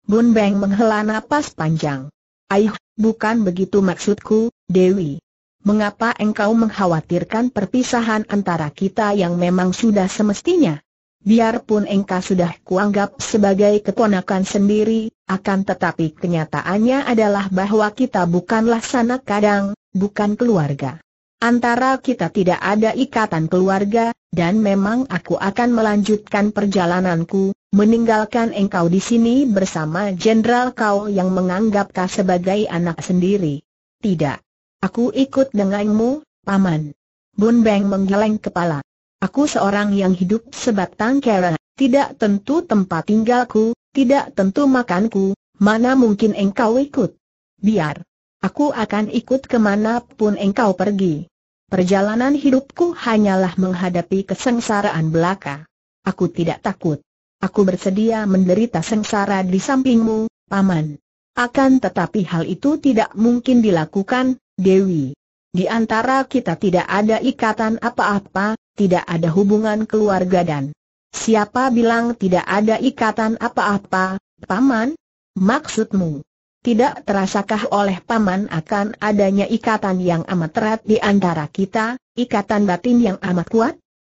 Bun Beng menghela napas panjang. Aih, bukan begitu maksudku, Dewi. Mengapa engkau mengkhawatirkan perpisahan antara kita yang memang sudah semestinya? biarpun engkau sudah kuanggap sebagai keponakan sendiri, akan tetapi kenyataannya adalah bahwa kita bukanlah sanak kadang, bukan keluarga. Antara kita tidak ada ikatan keluarga, dan memang aku akan melanjutkan perjalananku, meninggalkan engkau di sini bersama jenderal kau yang menganggap kau sebagai anak sendiri. Tidak. Aku ikut denganmu, Paman. Bun Beng menggeleng kepala. Aku seorang yang hidup sebatang kara, tidak tentu tempat tinggalku, tidak tentu makanku, mana mungkin engkau ikut. Biar. Aku akan ikut kemanapun engkau pergi. Perjalanan hidupku hanyalah menghadapi kesengsaraan belaka. Aku tidak takut. Aku bersedia menderita sengsara di sampingmu, Paman. Akan tetapi hal itu tidak mungkin dilakukan, Dewi. Di antara kita tidak ada ikatan apa-apa, tidak ada hubungan keluarga dan Siapa bilang tidak ada ikatan apa-apa, Paman? Maksudmu? Tidak terasakah oleh Paman akan adanya ikatan yang amat erat di antara kita, ikatan batin yang amat kuat?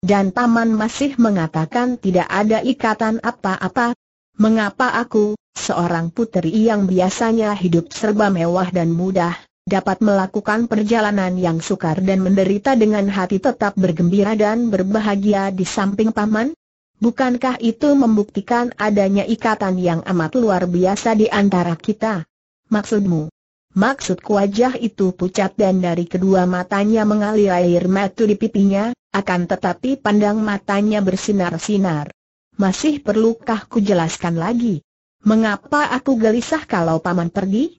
Dan Paman masih mengatakan tidak ada ikatan apa-apa? Mengapa aku, seorang putri yang biasanya hidup serba mewah dan mudah, dapat melakukan perjalanan yang sukar dan menderita dengan hati tetap bergembira dan berbahagia di samping paman? Bukankah itu membuktikan adanya ikatan yang amat luar biasa di antara kita? Maksudmu? Maksud wajah itu pucat dan dari kedua matanya mengalir air mata di pipinya, akan tetapi pandang matanya bersinar-sinar. Masih perlukah ku jelaskan lagi? Mengapa aku gelisah kalau paman pergi?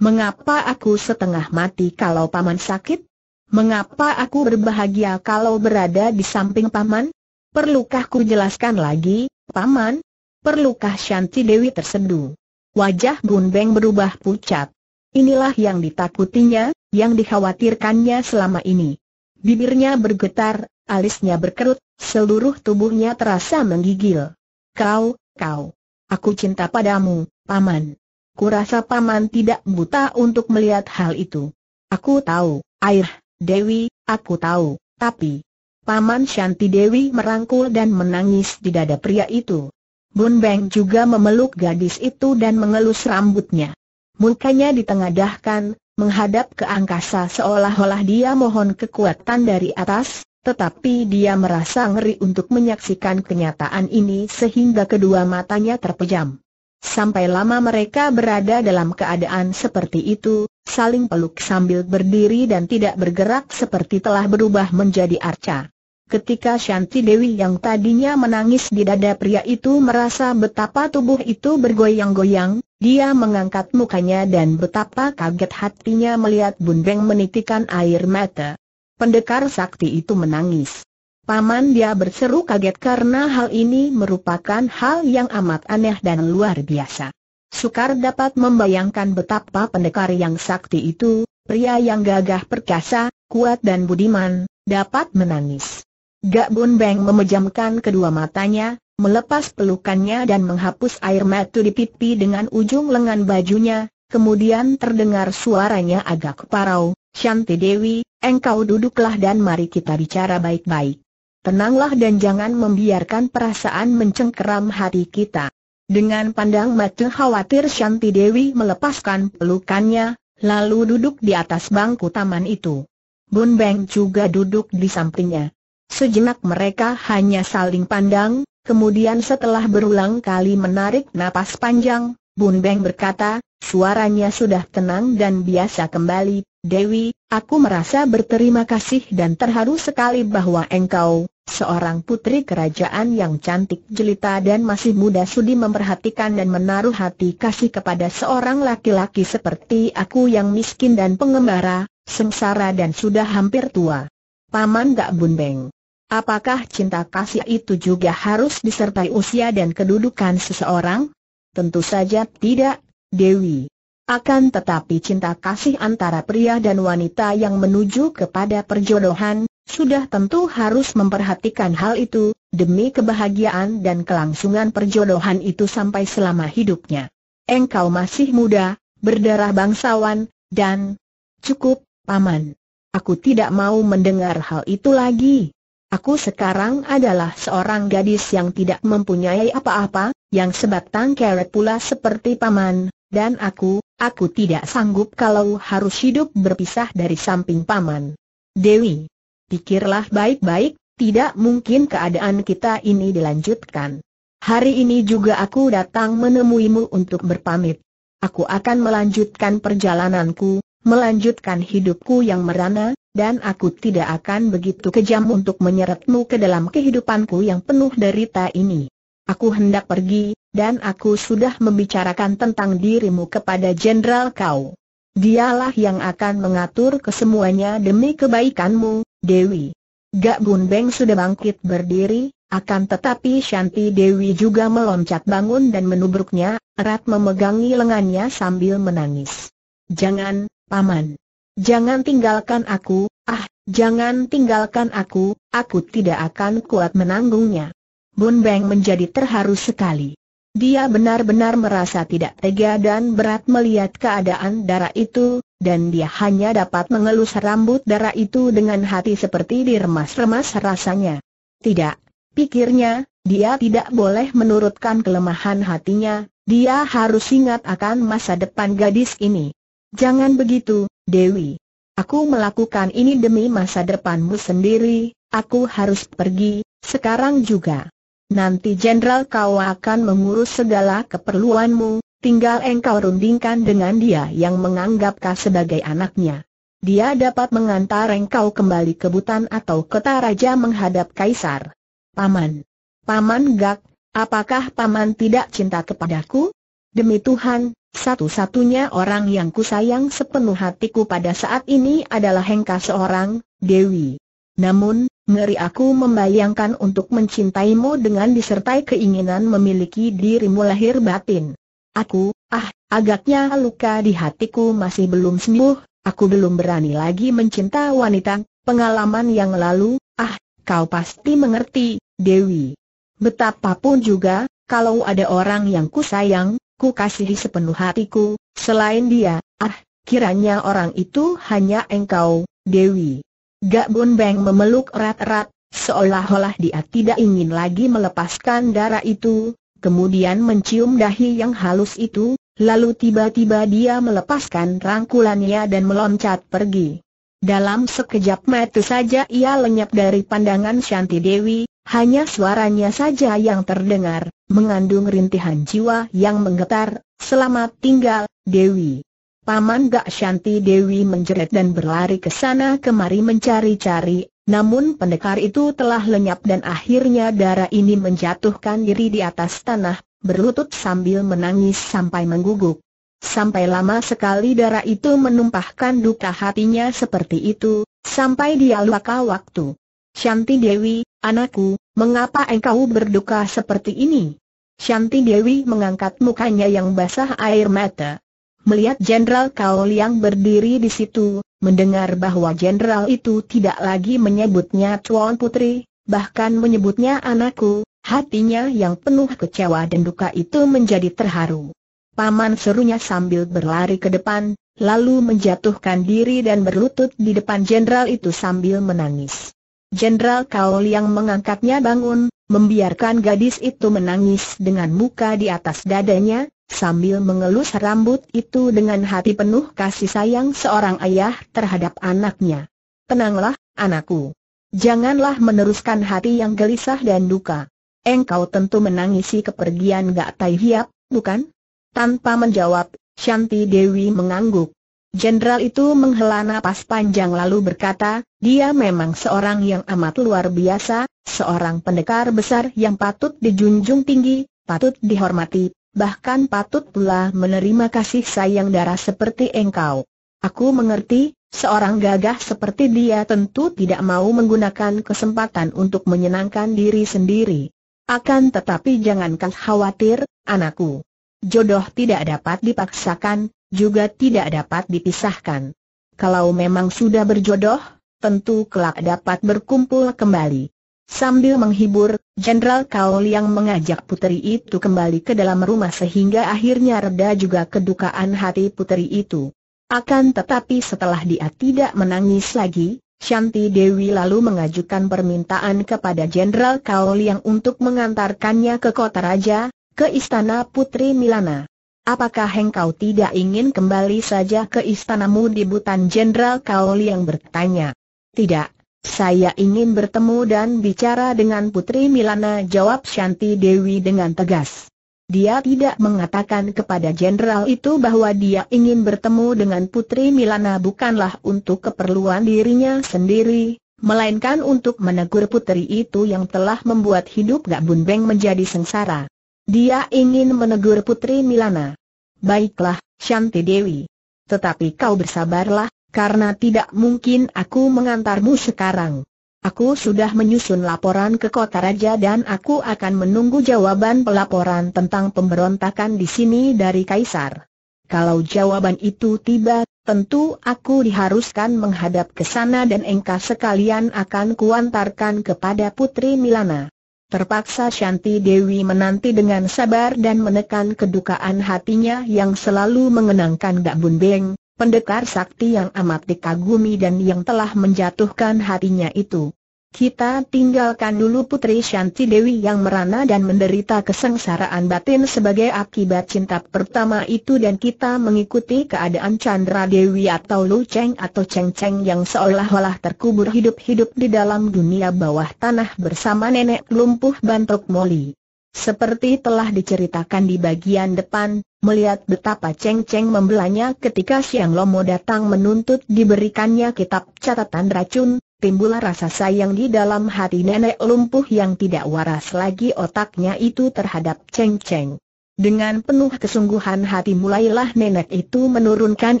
Mengapa aku setengah mati kalau paman sakit? Mengapa aku berbahagia kalau berada di samping paman? Perlukah ku jelaskan lagi, paman? Perlukah Shanti Dewi terseduh? Wajah Beng berubah pucat. Inilah yang ditakutinya, yang dikhawatirkannya selama ini. Bibirnya bergetar, alisnya berkerut, seluruh tubuhnya terasa menggigil. Kau, kau. Aku cinta padamu, paman kurasa paman tidak buta untuk melihat hal itu. Aku tahu, air, Dewi, aku tahu, tapi... Paman Shanti Dewi merangkul dan menangis di dada pria itu. Bun Beng juga memeluk gadis itu dan mengelus rambutnya. Mukanya ditengadahkan, menghadap ke angkasa seolah-olah dia mohon kekuatan dari atas, tetapi dia merasa ngeri untuk menyaksikan kenyataan ini sehingga kedua matanya terpejam. Sampai lama mereka berada dalam keadaan seperti itu, saling peluk sambil berdiri dan tidak bergerak seperti telah berubah menjadi arca. Ketika Shanti Dewi yang tadinya menangis di dada pria itu merasa betapa tubuh itu bergoyang-goyang, dia mengangkat mukanya dan betapa kaget hatinya melihat Bun Beng menitikan air mata. Pendekar sakti itu menangis. Paman dia berseru kaget karena hal ini merupakan hal yang amat aneh dan luar biasa. Sukar dapat membayangkan betapa pendekar yang sakti itu, pria yang gagah perkasa, kuat dan budiman, dapat menangis. Gak Bun Beng memejamkan kedua matanya, melepas pelukannya dan menghapus air mata di pipi dengan ujung lengan bajunya, kemudian terdengar suaranya agak parau, Shanti Dewi, engkau duduklah dan mari kita bicara baik-baik. Tenanglah dan jangan membiarkan perasaan mencengkeram hati kita. Dengan pandang mata khawatir Shanti Dewi melepaskan pelukannya, lalu duduk di atas bangku taman itu. Bun Beng juga duduk di sampingnya. Sejenak mereka hanya saling pandang, kemudian setelah berulang kali menarik napas panjang, Bun Beng berkata, suaranya sudah tenang dan biasa kembali, Dewi, Aku merasa berterima kasih dan terharu sekali bahwa engkau, seorang putri kerajaan yang cantik jelita dan masih muda sudi memperhatikan dan menaruh hati kasih kepada seorang laki-laki seperti aku yang miskin dan pengembara, sengsara dan sudah hampir tua. Paman Gak Bunbeng. Apakah cinta kasih itu juga harus disertai usia dan kedudukan seseorang? Tentu saja tidak, Dewi. Akan tetapi cinta kasih antara pria dan wanita yang menuju kepada perjodohan, sudah tentu harus memperhatikan hal itu, demi kebahagiaan dan kelangsungan perjodohan itu sampai selama hidupnya. Engkau masih muda, berdarah bangsawan, dan... Cukup, Paman. Aku tidak mau mendengar hal itu lagi. Aku sekarang adalah seorang gadis yang tidak mempunyai apa-apa, yang sebatang keret pula seperti Paman, dan aku, aku tidak sanggup kalau harus hidup berpisah dari samping paman. Dewi, pikirlah baik-baik, tidak mungkin keadaan kita ini dilanjutkan. Hari ini juga aku datang menemuimu untuk berpamit. Aku akan melanjutkan perjalananku, melanjutkan hidupku yang merana, dan aku tidak akan begitu kejam untuk menyeretmu ke dalam kehidupanku yang penuh derita ini. Aku hendak pergi, dan aku sudah membicarakan tentang dirimu kepada Jenderal Kau. Dialah yang akan mengatur kesemuanya demi kebaikanmu, Dewi. Gak Bun Beng sudah bangkit berdiri, akan tetapi Shanti Dewi juga meloncat bangun dan menubruknya, erat memegangi lengannya sambil menangis. Jangan, Paman. Jangan tinggalkan aku, ah, jangan tinggalkan aku, aku tidak akan kuat menanggungnya. Bun Beng menjadi terharu sekali. Dia benar-benar merasa tidak tega dan berat melihat keadaan darah itu, dan dia hanya dapat mengelus rambut darah itu dengan hati seperti diremas-remas rasanya. Tidak, pikirnya, dia tidak boleh menurutkan kelemahan hatinya, dia harus ingat akan masa depan gadis ini. Jangan begitu, Dewi. Aku melakukan ini demi masa depanmu sendiri, aku harus pergi, sekarang juga. Nanti Jenderal kau akan mengurus segala keperluanmu, tinggal engkau rundingkan dengan dia yang menganggap kau sebagai anaknya. Dia dapat mengantar engkau kembali ke Butan atau ke Taraja menghadap Kaisar. Paman. Paman Gak, apakah Paman tidak cinta kepadaku? Demi Tuhan, satu-satunya orang yang kusayang sepenuh hatiku pada saat ini adalah Hengka seorang, Dewi. Namun, Ngeri aku membayangkan untuk mencintaimu dengan disertai keinginan memiliki dirimu lahir batin. Aku, ah, agaknya luka di hatiku masih belum sembuh, aku belum berani lagi mencinta wanita, pengalaman yang lalu, ah, kau pasti mengerti, Dewi. Betapapun juga, kalau ada orang yang ku sayang, ku kasihi sepenuh hatiku, selain dia, ah, kiranya orang itu hanya engkau, Dewi. Gak Bun Beng memeluk erat-erat, seolah-olah dia tidak ingin lagi melepaskan darah itu, kemudian mencium dahi yang halus itu, lalu tiba-tiba dia melepaskan rangkulannya dan meloncat pergi. Dalam sekejap mata saja ia lenyap dari pandangan Shanti Dewi, hanya suaranya saja yang terdengar, mengandung rintihan jiwa yang menggetar, selamat tinggal, Dewi. Paman Gak Shanti Dewi menjerit dan berlari ke sana kemari mencari-cari, namun pendekar itu telah lenyap dan akhirnya darah ini menjatuhkan diri di atas tanah, berlutut sambil menangis sampai mengguguk. Sampai lama sekali darah itu menumpahkan duka hatinya seperti itu, sampai dia luka waktu. Shanti Dewi, anakku, mengapa engkau berduka seperti ini? Shanti Dewi mengangkat mukanya yang basah air mata. Melihat Jenderal Kao Liang berdiri di situ, mendengar bahwa jenderal itu tidak lagi menyebutnya Tuan Putri, bahkan menyebutnya anakku, hatinya yang penuh kecewa dan duka itu menjadi terharu. Paman serunya sambil berlari ke depan, lalu menjatuhkan diri dan berlutut di depan jenderal itu sambil menangis. Jenderal Kao Liang mengangkatnya bangun, membiarkan gadis itu menangis dengan muka di atas dadanya, Sambil mengelus rambut itu dengan hati penuh kasih sayang seorang ayah terhadap anaknya. Tenanglah, anakku. Janganlah meneruskan hati yang gelisah dan duka. Engkau tentu menangisi kepergian Gak Tai Hiap, bukan? Tanpa menjawab, Shanti Dewi mengangguk. Jenderal itu menghela napas panjang lalu berkata, dia memang seorang yang amat luar biasa, seorang pendekar besar yang patut dijunjung tinggi, patut dihormati, bahkan patut pula menerima kasih sayang darah seperti engkau. Aku mengerti, seorang gagah seperti dia tentu tidak mau menggunakan kesempatan untuk menyenangkan diri sendiri. Akan tetapi jangankan khawatir, anakku. Jodoh tidak dapat dipaksakan, juga tidak dapat dipisahkan. Kalau memang sudah berjodoh, tentu kelak dapat berkumpul kembali. Sambil menghibur, Jenderal Kaol yang mengajak puteri itu kembali ke dalam rumah sehingga akhirnya reda juga kedukaan hati puteri itu. Akan tetapi setelah dia tidak menangis lagi, Shanti Dewi lalu mengajukan permintaan kepada Jenderal Kaol yang untuk mengantarkannya ke kota raja, ke istana Putri Milana. Apakah engkau tidak ingin kembali saja ke istanamu di Butan Jenderal Kaol yang bertanya? Tidak, saya ingin bertemu dan bicara dengan Putri Milana jawab Shanti Dewi dengan tegas. Dia tidak mengatakan kepada jenderal itu bahwa dia ingin bertemu dengan Putri Milana bukanlah untuk keperluan dirinya sendiri, melainkan untuk menegur putri itu yang telah membuat hidup Gak Beng menjadi sengsara. Dia ingin menegur Putri Milana. Baiklah, Shanti Dewi. Tetapi kau bersabarlah, karena tidak mungkin aku mengantarmu sekarang. Aku sudah menyusun laporan ke kota raja dan aku akan menunggu jawaban pelaporan tentang pemberontakan di sini dari kaisar. Kalau jawaban itu tiba, tentu aku diharuskan menghadap ke sana dan engkau sekalian akan kuantarkan kepada Putri Milana. Terpaksa Shanti Dewi menanti dengan sabar dan menekan kedukaan hatinya yang selalu mengenangkan gak Bun Beng, pendekar sakti yang amat dikagumi dan yang telah menjatuhkan hatinya itu. Kita tinggalkan dulu Putri Shanti Dewi yang merana dan menderita kesengsaraan batin sebagai akibat cinta pertama itu dan kita mengikuti keadaan Chandra Dewi atau Lu Cheng atau Cheng Cheng yang seolah-olah terkubur hidup-hidup di dalam dunia bawah tanah bersama nenek lumpuh Bantok Moli. Seperti telah diceritakan di bagian depan, Melihat betapa Cheng Cheng membelanya ketika Siang Lomo datang menuntut diberikannya kitab catatan racun, timbul rasa sayang di dalam hati nenek lumpuh yang tidak waras lagi otaknya itu terhadap Cheng Cheng. Dengan penuh kesungguhan hati mulailah nenek itu menurunkan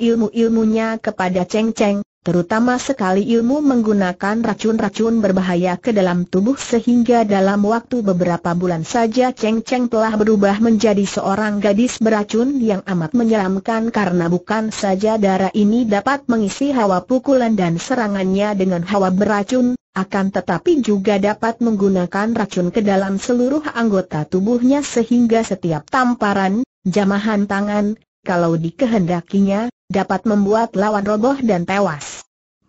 ilmu-ilmunya kepada Cheng Cheng, terutama sekali ilmu menggunakan racun-racun berbahaya ke dalam tubuh sehingga dalam waktu beberapa bulan saja Cheng Cheng telah berubah menjadi seorang gadis beracun yang amat menyeramkan karena bukan saja darah ini dapat mengisi hawa pukulan dan serangannya dengan hawa beracun, akan tetapi juga dapat menggunakan racun ke dalam seluruh anggota tubuhnya sehingga setiap tamparan, jamahan tangan, kalau dikehendakinya, dapat membuat lawan roboh dan tewas.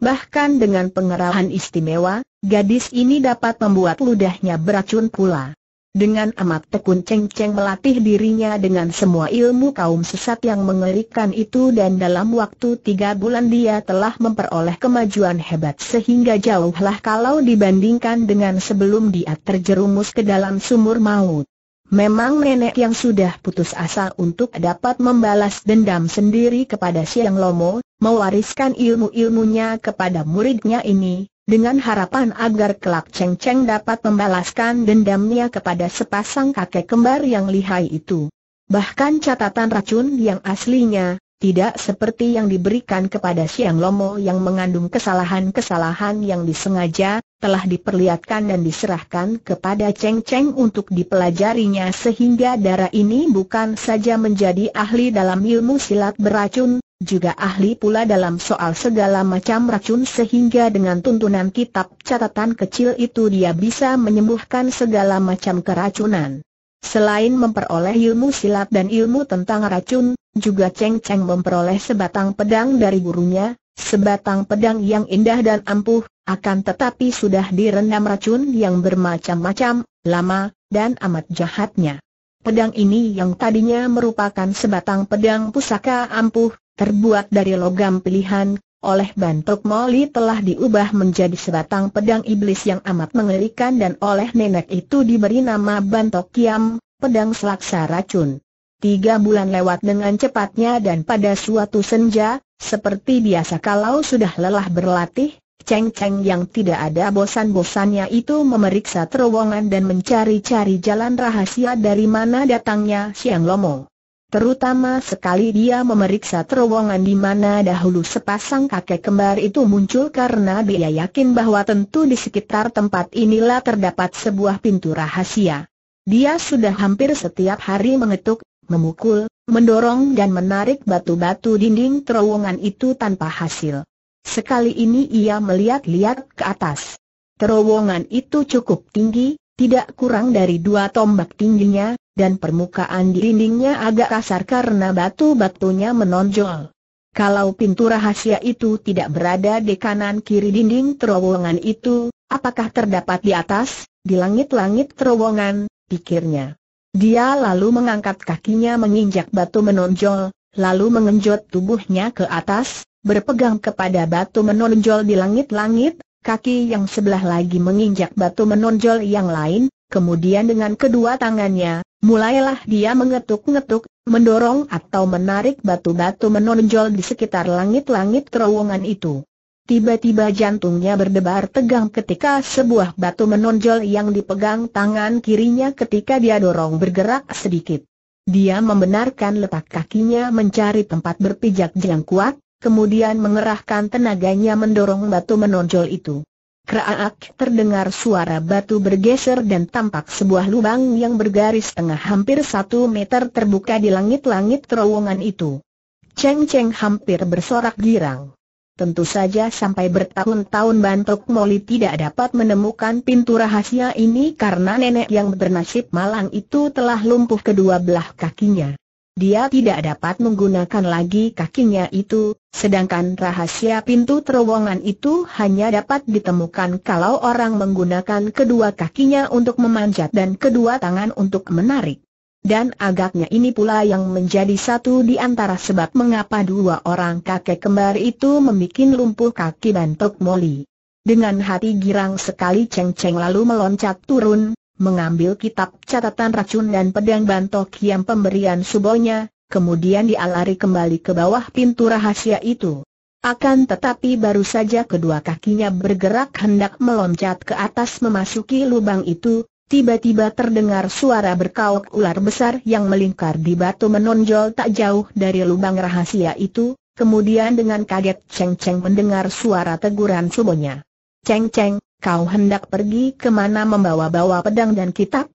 Bahkan dengan pengerahan istimewa, gadis ini dapat membuat ludahnya beracun pula. Dengan amat tekun Cheng Cheng melatih dirinya dengan semua ilmu kaum sesat yang mengerikan itu dan dalam waktu tiga bulan dia telah memperoleh kemajuan hebat sehingga jauhlah kalau dibandingkan dengan sebelum dia terjerumus ke dalam sumur maut. Memang nenek yang sudah putus asa untuk dapat membalas dendam sendiri kepada Siang Lomo, mewariskan ilmu-ilmunya kepada muridnya ini, dengan harapan agar kelak Cheng Cheng dapat membalaskan dendamnya kepada sepasang kakek kembar yang lihai itu. Bahkan catatan racun yang aslinya, tidak seperti yang diberikan kepada Siang Lomo yang mengandung kesalahan-kesalahan yang disengaja, telah diperlihatkan dan diserahkan kepada Cheng Cheng untuk dipelajarinya sehingga darah ini bukan saja menjadi ahli dalam ilmu silat beracun, juga ahli pula dalam soal segala macam racun sehingga dengan tuntunan kitab catatan kecil itu dia bisa menyembuhkan segala macam keracunan. Selain memperoleh ilmu silat dan ilmu tentang racun, juga Cheng Cheng memperoleh sebatang pedang dari gurunya, sebatang pedang yang indah dan ampuh, akan tetapi sudah direndam racun yang bermacam-macam, lama, dan amat jahatnya. Pedang ini yang tadinya merupakan sebatang pedang pusaka ampuh, terbuat dari logam pilihan, oleh bantuk Moli telah diubah menjadi sebatang pedang iblis yang amat mengerikan dan oleh nenek itu diberi nama Bantok Kiam, pedang selaksa racun. Tiga bulan lewat dengan cepatnya dan pada suatu senja, seperti biasa kalau sudah lelah berlatih, Cheng Cheng yang tidak ada bosan-bosannya itu memeriksa terowongan dan mencari-cari jalan rahasia dari mana datangnya Siang Lomong. Terutama sekali dia memeriksa terowongan di mana dahulu sepasang kakek kembar itu muncul karena dia yakin bahwa tentu di sekitar tempat inilah terdapat sebuah pintu rahasia. Dia sudah hampir setiap hari mengetuk, memukul, mendorong dan menarik batu-batu dinding terowongan itu tanpa hasil. Sekali ini ia melihat-lihat ke atas. Terowongan itu cukup tinggi, tidak kurang dari dua tombak tingginya, dan permukaan dindingnya agak kasar karena batu-batunya menonjol. Kalau pintu rahasia itu tidak berada di kanan kiri dinding terowongan itu, apakah terdapat di atas, di langit-langit terowongan, pikirnya. Dia lalu mengangkat kakinya menginjak batu menonjol, lalu mengenjot tubuhnya ke atas, berpegang kepada batu menonjol di langit-langit, kaki yang sebelah lagi menginjak batu menonjol yang lain, kemudian dengan kedua tangannya, mulailah dia mengetuk-ngetuk, mendorong atau menarik batu-batu menonjol di sekitar langit-langit terowongan itu. Tiba-tiba jantungnya berdebar tegang ketika sebuah batu menonjol yang dipegang tangan kirinya ketika dia dorong bergerak sedikit. Dia membenarkan letak kakinya mencari tempat berpijak yang kuat, kemudian mengerahkan tenaganya mendorong batu menonjol itu. Kraak terdengar suara batu bergeser dan tampak sebuah lubang yang bergaris tengah hampir satu meter terbuka di langit-langit terowongan itu. Cheng Cheng hampir bersorak girang. Tentu saja sampai bertahun-tahun Bantok Moli tidak dapat menemukan pintu rahasia ini karena nenek yang bernasib malang itu telah lumpuh kedua belah kakinya. Dia tidak dapat menggunakan lagi kakinya itu, sedangkan rahasia pintu terowongan itu hanya dapat ditemukan kalau orang menggunakan kedua kakinya untuk memanjat dan kedua tangan untuk menarik. Dan agaknya ini pula yang menjadi satu di antara sebab mengapa dua orang kakek kembar itu membuat lumpuh kaki bantuk Molly. Dengan hati girang sekali Cheng Cheng lalu meloncat turun, mengambil kitab catatan racun dan pedang bantok yang pemberian subonya, kemudian dia lari kembali ke bawah pintu rahasia itu. Akan tetapi baru saja kedua kakinya bergerak hendak meloncat ke atas memasuki lubang itu, tiba-tiba terdengar suara berkauk ular besar yang melingkar di batu menonjol tak jauh dari lubang rahasia itu, kemudian dengan kaget Cheng Cheng mendengar suara teguran subonya. Ceng Ceng, Kau hendak pergi kemana membawa-bawa pedang dan kitab?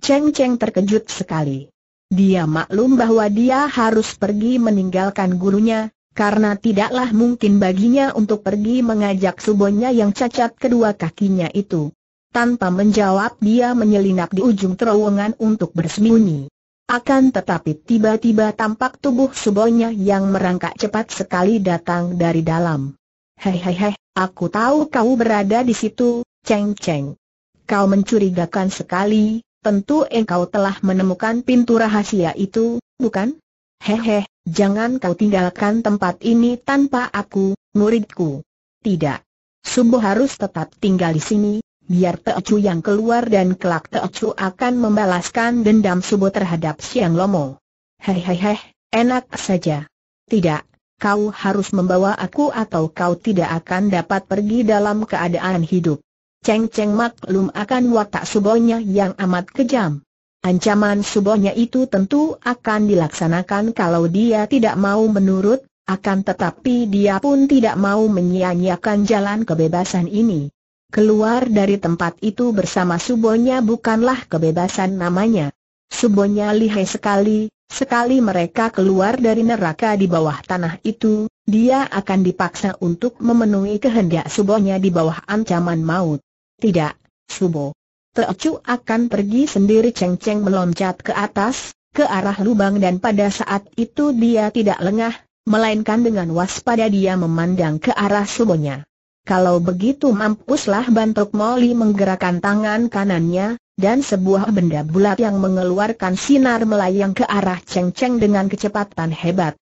Cheng Cheng terkejut sekali. Dia maklum bahwa dia harus pergi meninggalkan gurunya, karena tidaklah mungkin baginya untuk pergi mengajak subonya yang cacat kedua kakinya itu. Tanpa menjawab dia menyelinap di ujung terowongan untuk bersembunyi. Akan tetapi tiba-tiba tampak tubuh subonya yang merangkak cepat sekali datang dari dalam. Hei hei hei, Aku tahu kau berada di situ, Cheng Cheng. Kau mencurigakan sekali, tentu engkau telah menemukan pintu rahasia itu, bukan? Hehe, jangan kau tinggalkan tempat ini tanpa aku, muridku. Tidak. Subuh harus tetap tinggal di sini, biar Teocu yang keluar dan kelak Teocu akan membalaskan dendam Subuh terhadap Siang Lomo. Hehehe, enak saja. Tidak, kau harus membawa aku atau kau tidak akan dapat pergi dalam keadaan hidup. Ceng-ceng maklum akan watak subonya yang amat kejam. Ancaman subonya itu tentu akan dilaksanakan kalau dia tidak mau menurut, akan tetapi dia pun tidak mau menyia-nyiakan jalan kebebasan ini. Keluar dari tempat itu bersama subonya bukanlah kebebasan namanya. Subonya lihai sekali, Sekali mereka keluar dari neraka di bawah tanah itu, dia akan dipaksa untuk memenuhi kehendak Subonya di bawah ancaman maut. Tidak, subo. Teocu akan pergi sendiri ceng-ceng meloncat ke atas, ke arah lubang dan pada saat itu dia tidak lengah, melainkan dengan waspada dia memandang ke arah Subonya. Kalau begitu mampuslah bantuk Moli menggerakkan tangan kanannya, dan sebuah benda bulat yang mengeluarkan sinar melayang ke arah Cheng Cheng dengan kecepatan hebat.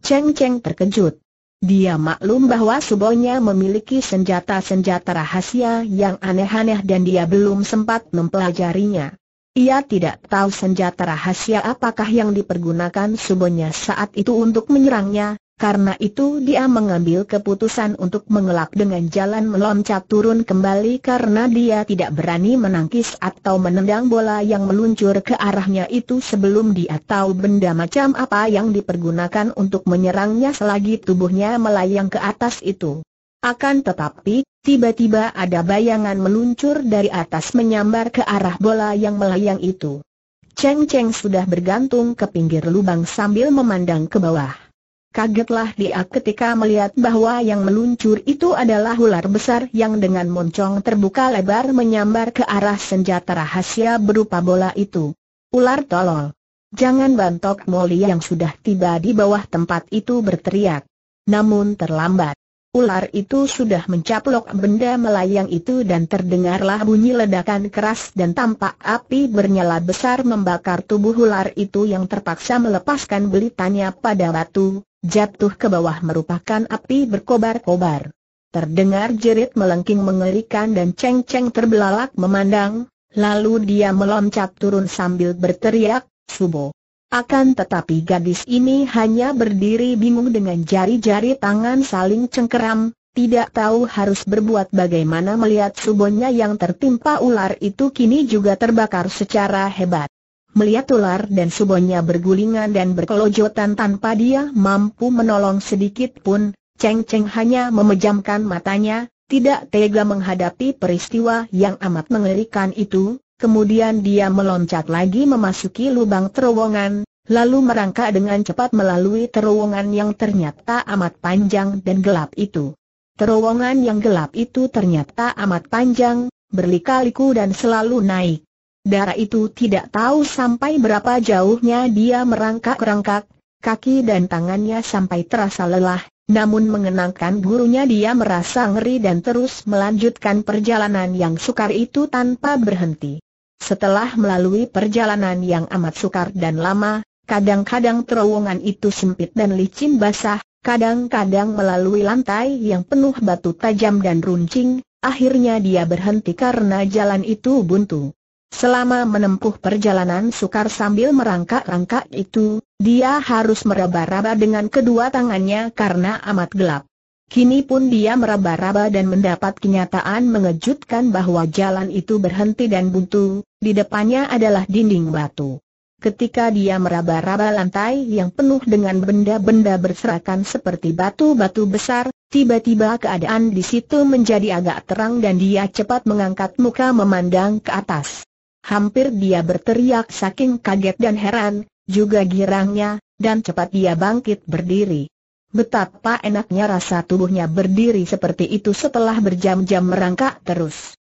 Cheng Cheng terkejut. Dia maklum bahwa subonya memiliki senjata-senjata rahasia yang aneh-aneh dan dia belum sempat mempelajarinya. Ia tidak tahu senjata rahasia apakah yang dipergunakan subonya saat itu untuk menyerangnya, karena itu dia mengambil keputusan untuk mengelak dengan jalan meloncat turun kembali karena dia tidak berani menangkis atau menendang bola yang meluncur ke arahnya itu sebelum dia tahu benda macam apa yang dipergunakan untuk menyerangnya selagi tubuhnya melayang ke atas itu. Akan tetapi, tiba-tiba ada bayangan meluncur dari atas menyambar ke arah bola yang melayang itu. Cheng Cheng sudah bergantung ke pinggir lubang sambil memandang ke bawah. Kagetlah dia ketika melihat bahwa yang meluncur itu adalah ular besar yang dengan moncong terbuka lebar menyambar ke arah senjata rahasia berupa bola itu. Ular tolol. Jangan bantok molly yang sudah tiba di bawah tempat itu berteriak. Namun terlambat. Ular itu sudah mencaplok benda melayang itu dan terdengarlah bunyi ledakan keras dan tampak api bernyala besar membakar tubuh ular itu yang terpaksa melepaskan belitannya pada batu, jatuh ke bawah merupakan api berkobar-kobar. Terdengar jerit melengking mengerikan dan ceng-ceng terbelalak memandang, lalu dia meloncat turun sambil berteriak, Subo. Akan tetapi gadis ini hanya berdiri bingung dengan jari-jari tangan saling cengkeram, tidak tahu harus berbuat bagaimana melihat subonya yang tertimpa ular itu kini juga terbakar secara hebat. Melihat ular dan subonya bergulingan dan berkelojotan tanpa dia mampu menolong sedikit pun, Cheng Cheng hanya memejamkan matanya, tidak tega menghadapi peristiwa yang amat mengerikan itu, kemudian dia meloncat lagi memasuki lubang terowongan, lalu merangkak dengan cepat melalui terowongan yang ternyata amat panjang dan gelap itu. Terowongan yang gelap itu ternyata amat panjang, berlika-liku dan selalu naik. Darah itu tidak tahu sampai berapa jauhnya dia merangkak-rangkak, kaki dan tangannya sampai terasa lelah, namun mengenangkan gurunya dia merasa ngeri dan terus melanjutkan perjalanan yang sukar itu tanpa berhenti. Setelah melalui perjalanan yang amat sukar dan lama, kadang-kadang terowongan itu sempit dan licin basah, kadang-kadang melalui lantai yang penuh batu tajam dan runcing, akhirnya dia berhenti karena jalan itu buntu. Selama menempuh perjalanan sukar sambil merangkak-rangkak itu, dia harus meraba-raba dengan kedua tangannya karena amat gelap. Kini pun dia meraba-raba dan mendapat kenyataan mengejutkan bahwa jalan itu berhenti dan buntu, di depannya adalah dinding batu. Ketika dia meraba-raba lantai yang penuh dengan benda-benda berserakan seperti batu-batu besar, tiba-tiba keadaan di situ menjadi agak terang dan dia cepat mengangkat muka memandang ke atas. Hampir dia berteriak saking kaget dan heran, juga girangnya, dan cepat dia bangkit berdiri. Betapa enaknya rasa tubuhnya berdiri seperti itu setelah berjam-jam merangkak terus.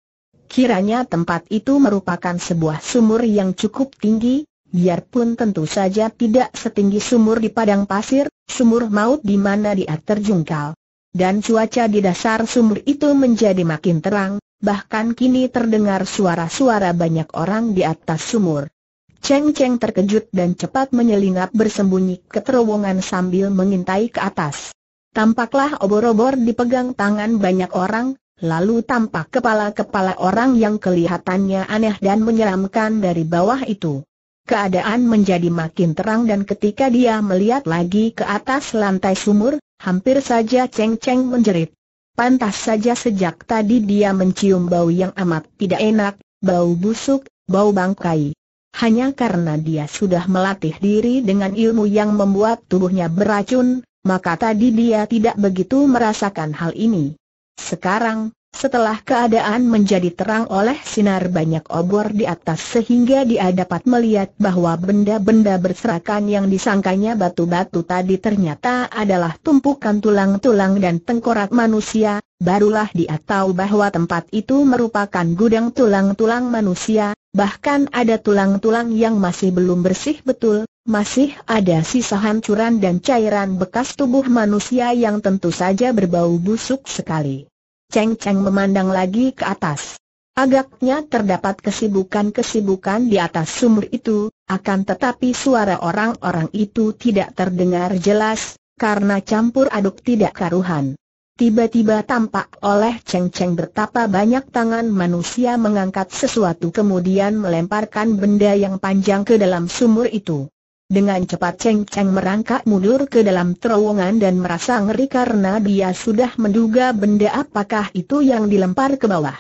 Kiranya tempat itu merupakan sebuah sumur yang cukup tinggi, biarpun tentu saja tidak setinggi sumur di padang pasir, sumur maut di mana dia terjungkal. Dan cuaca di dasar sumur itu menjadi makin terang, bahkan kini terdengar suara-suara banyak orang di atas sumur. Cheng Cheng terkejut dan cepat menyelinap bersembunyi ke terowongan sambil mengintai ke atas. Tampaklah obor-obor dipegang tangan banyak orang, lalu tampak kepala-kepala orang yang kelihatannya aneh dan menyeramkan dari bawah itu. Keadaan menjadi makin terang dan ketika dia melihat lagi ke atas lantai sumur, hampir saja Cheng Cheng menjerit. Pantas saja sejak tadi dia mencium bau yang amat tidak enak, bau busuk, bau bangkai hanya karena dia sudah melatih diri dengan ilmu yang membuat tubuhnya beracun, maka tadi dia tidak begitu merasakan hal ini. Sekarang, setelah keadaan menjadi terang oleh sinar banyak obor di atas sehingga dia dapat melihat bahwa benda-benda berserakan yang disangkanya batu-batu tadi ternyata adalah tumpukan tulang-tulang dan tengkorak manusia, barulah dia tahu bahwa tempat itu merupakan gudang tulang-tulang manusia, Bahkan ada tulang-tulang yang masih belum bersih betul, masih ada sisa hancuran dan cairan bekas tubuh manusia yang tentu saja berbau busuk sekali. Cheng Cheng memandang lagi ke atas. Agaknya terdapat kesibukan-kesibukan di atas sumur itu, akan tetapi suara orang-orang itu tidak terdengar jelas, karena campur aduk tidak karuhan. Tiba-tiba tampak oleh ceng-ceng bertapa banyak tangan manusia mengangkat sesuatu kemudian melemparkan benda yang panjang ke dalam sumur itu. Dengan cepat ceng-ceng merangkak mundur ke dalam terowongan dan merasa ngeri karena dia sudah menduga benda apakah itu yang dilempar ke bawah.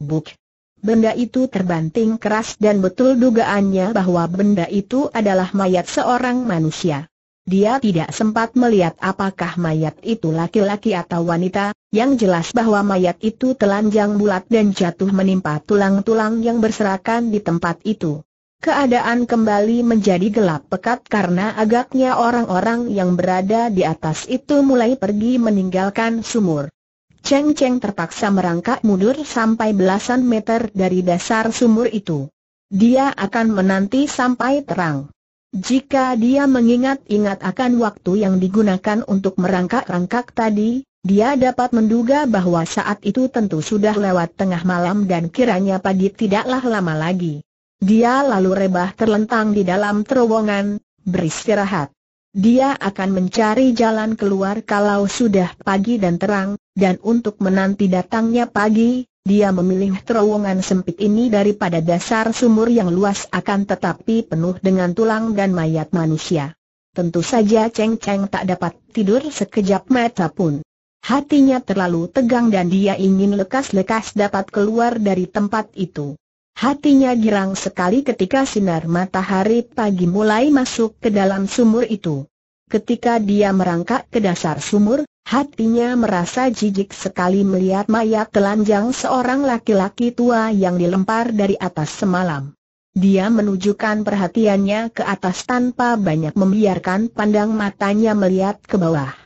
Buk! Benda itu terbanting keras dan betul dugaannya bahwa benda itu adalah mayat seorang manusia. Dia tidak sempat melihat apakah mayat itu laki-laki atau wanita, yang jelas bahwa mayat itu telanjang bulat dan jatuh menimpa tulang-tulang yang berserakan di tempat itu. Keadaan kembali menjadi gelap pekat karena agaknya orang-orang yang berada di atas itu mulai pergi meninggalkan sumur. Cheng Cheng terpaksa merangkak mundur sampai belasan meter dari dasar sumur itu. Dia akan menanti sampai terang. Jika dia mengingat-ingat akan waktu yang digunakan untuk merangkak-rangkak tadi, dia dapat menduga bahwa saat itu tentu sudah lewat tengah malam dan kiranya pagi tidaklah lama lagi. Dia lalu rebah terlentang di dalam terowongan, beristirahat. Dia akan mencari jalan keluar kalau sudah pagi dan terang, dan untuk menanti datangnya pagi, dia memilih terowongan sempit ini daripada dasar sumur yang luas akan tetapi penuh dengan tulang dan mayat manusia. Tentu saja Cheng Cheng tak dapat tidur sekejap mata pun. Hatinya terlalu tegang dan dia ingin lekas-lekas dapat keluar dari tempat itu. Hatinya girang sekali ketika sinar matahari pagi mulai masuk ke dalam sumur itu. Ketika dia merangkak ke dasar sumur, Hatinya merasa jijik sekali melihat mayat telanjang seorang laki-laki tua yang dilempar dari atas semalam. Dia menunjukkan perhatiannya ke atas tanpa banyak membiarkan pandang matanya melihat ke bawah.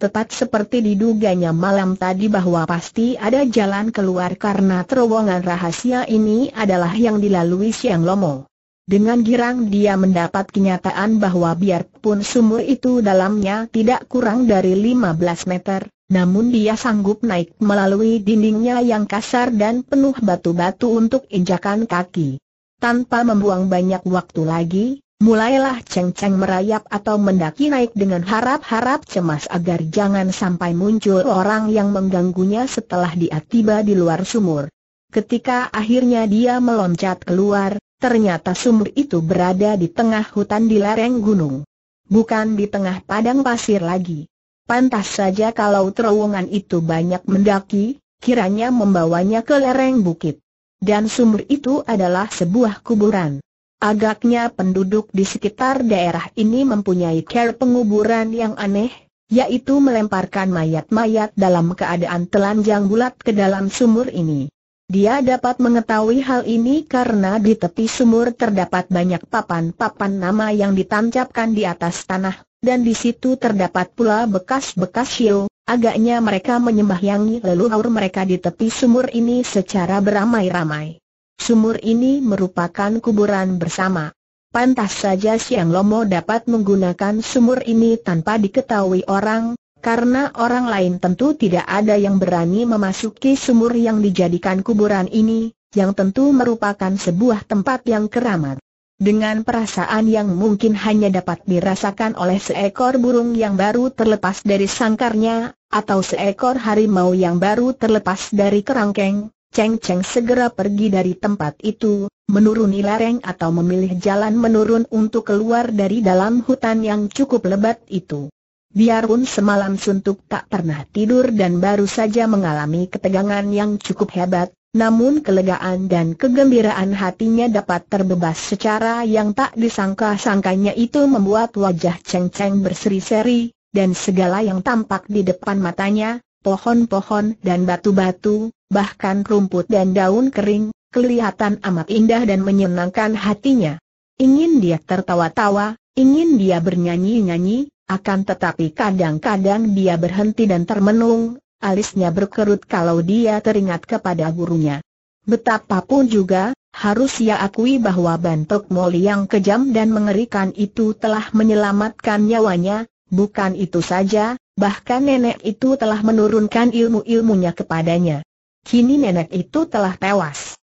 Tepat seperti diduganya malam tadi bahwa pasti ada jalan keluar karena terowongan rahasia ini adalah yang dilalui Siang Lomo. Dengan girang dia mendapat kenyataan bahwa biarpun sumur itu dalamnya tidak kurang dari 15 meter, namun dia sanggup naik melalui dindingnya yang kasar dan penuh batu-batu untuk injakan kaki. Tanpa membuang banyak waktu lagi, mulailah ceng-ceng merayap atau mendaki naik dengan harap-harap cemas agar jangan sampai muncul orang yang mengganggunya setelah dia tiba di luar sumur. Ketika akhirnya dia meloncat keluar, Ternyata sumur itu berada di tengah hutan di lereng gunung. Bukan di tengah padang pasir lagi. Pantas saja kalau terowongan itu banyak mendaki, kiranya membawanya ke lereng bukit. Dan sumur itu adalah sebuah kuburan. Agaknya penduduk di sekitar daerah ini mempunyai care penguburan yang aneh, yaitu melemparkan mayat-mayat dalam keadaan telanjang bulat ke dalam sumur ini. Dia dapat mengetahui hal ini karena di tepi sumur terdapat banyak papan-papan nama yang ditancapkan di atas tanah, dan di situ terdapat pula bekas-bekas shio, Agaknya mereka menyembahyangi leluhur mereka di tepi sumur ini secara beramai-ramai. Sumur ini merupakan kuburan bersama. Pantas saja Siang Lomo dapat menggunakan sumur ini tanpa diketahui orang, karena orang lain tentu tidak ada yang berani memasuki sumur yang dijadikan kuburan ini, yang tentu merupakan sebuah tempat yang keramat. Dengan perasaan yang mungkin hanya dapat dirasakan oleh seekor burung yang baru terlepas dari sangkarnya, atau seekor harimau yang baru terlepas dari kerangkeng, Cheng Cheng segera pergi dari tempat itu, menuruni lereng atau memilih jalan menurun untuk keluar dari dalam hutan yang cukup lebat itu. Biarpun semalam suntuk tak pernah tidur dan baru saja mengalami ketegangan yang cukup hebat, namun kelegaan dan kegembiraan hatinya dapat terbebas secara yang tak disangka-sangkanya itu membuat wajah Cheng Cheng berseri-seri, dan segala yang tampak di depan matanya, pohon-pohon dan batu-batu, bahkan rumput dan daun kering, kelihatan amat indah dan menyenangkan hatinya. Ingin dia tertawa-tawa, ingin dia bernyanyi-nyanyi, akan tetapi kadang-kadang dia berhenti dan termenung, alisnya berkerut kalau dia teringat kepada gurunya. Betapapun juga, harus ia akui bahwa bentuk Moli yang kejam dan mengerikan itu telah menyelamatkan nyawanya, bukan itu saja, bahkan nenek itu telah menurunkan ilmu-ilmunya kepadanya. Kini nenek itu telah tewas.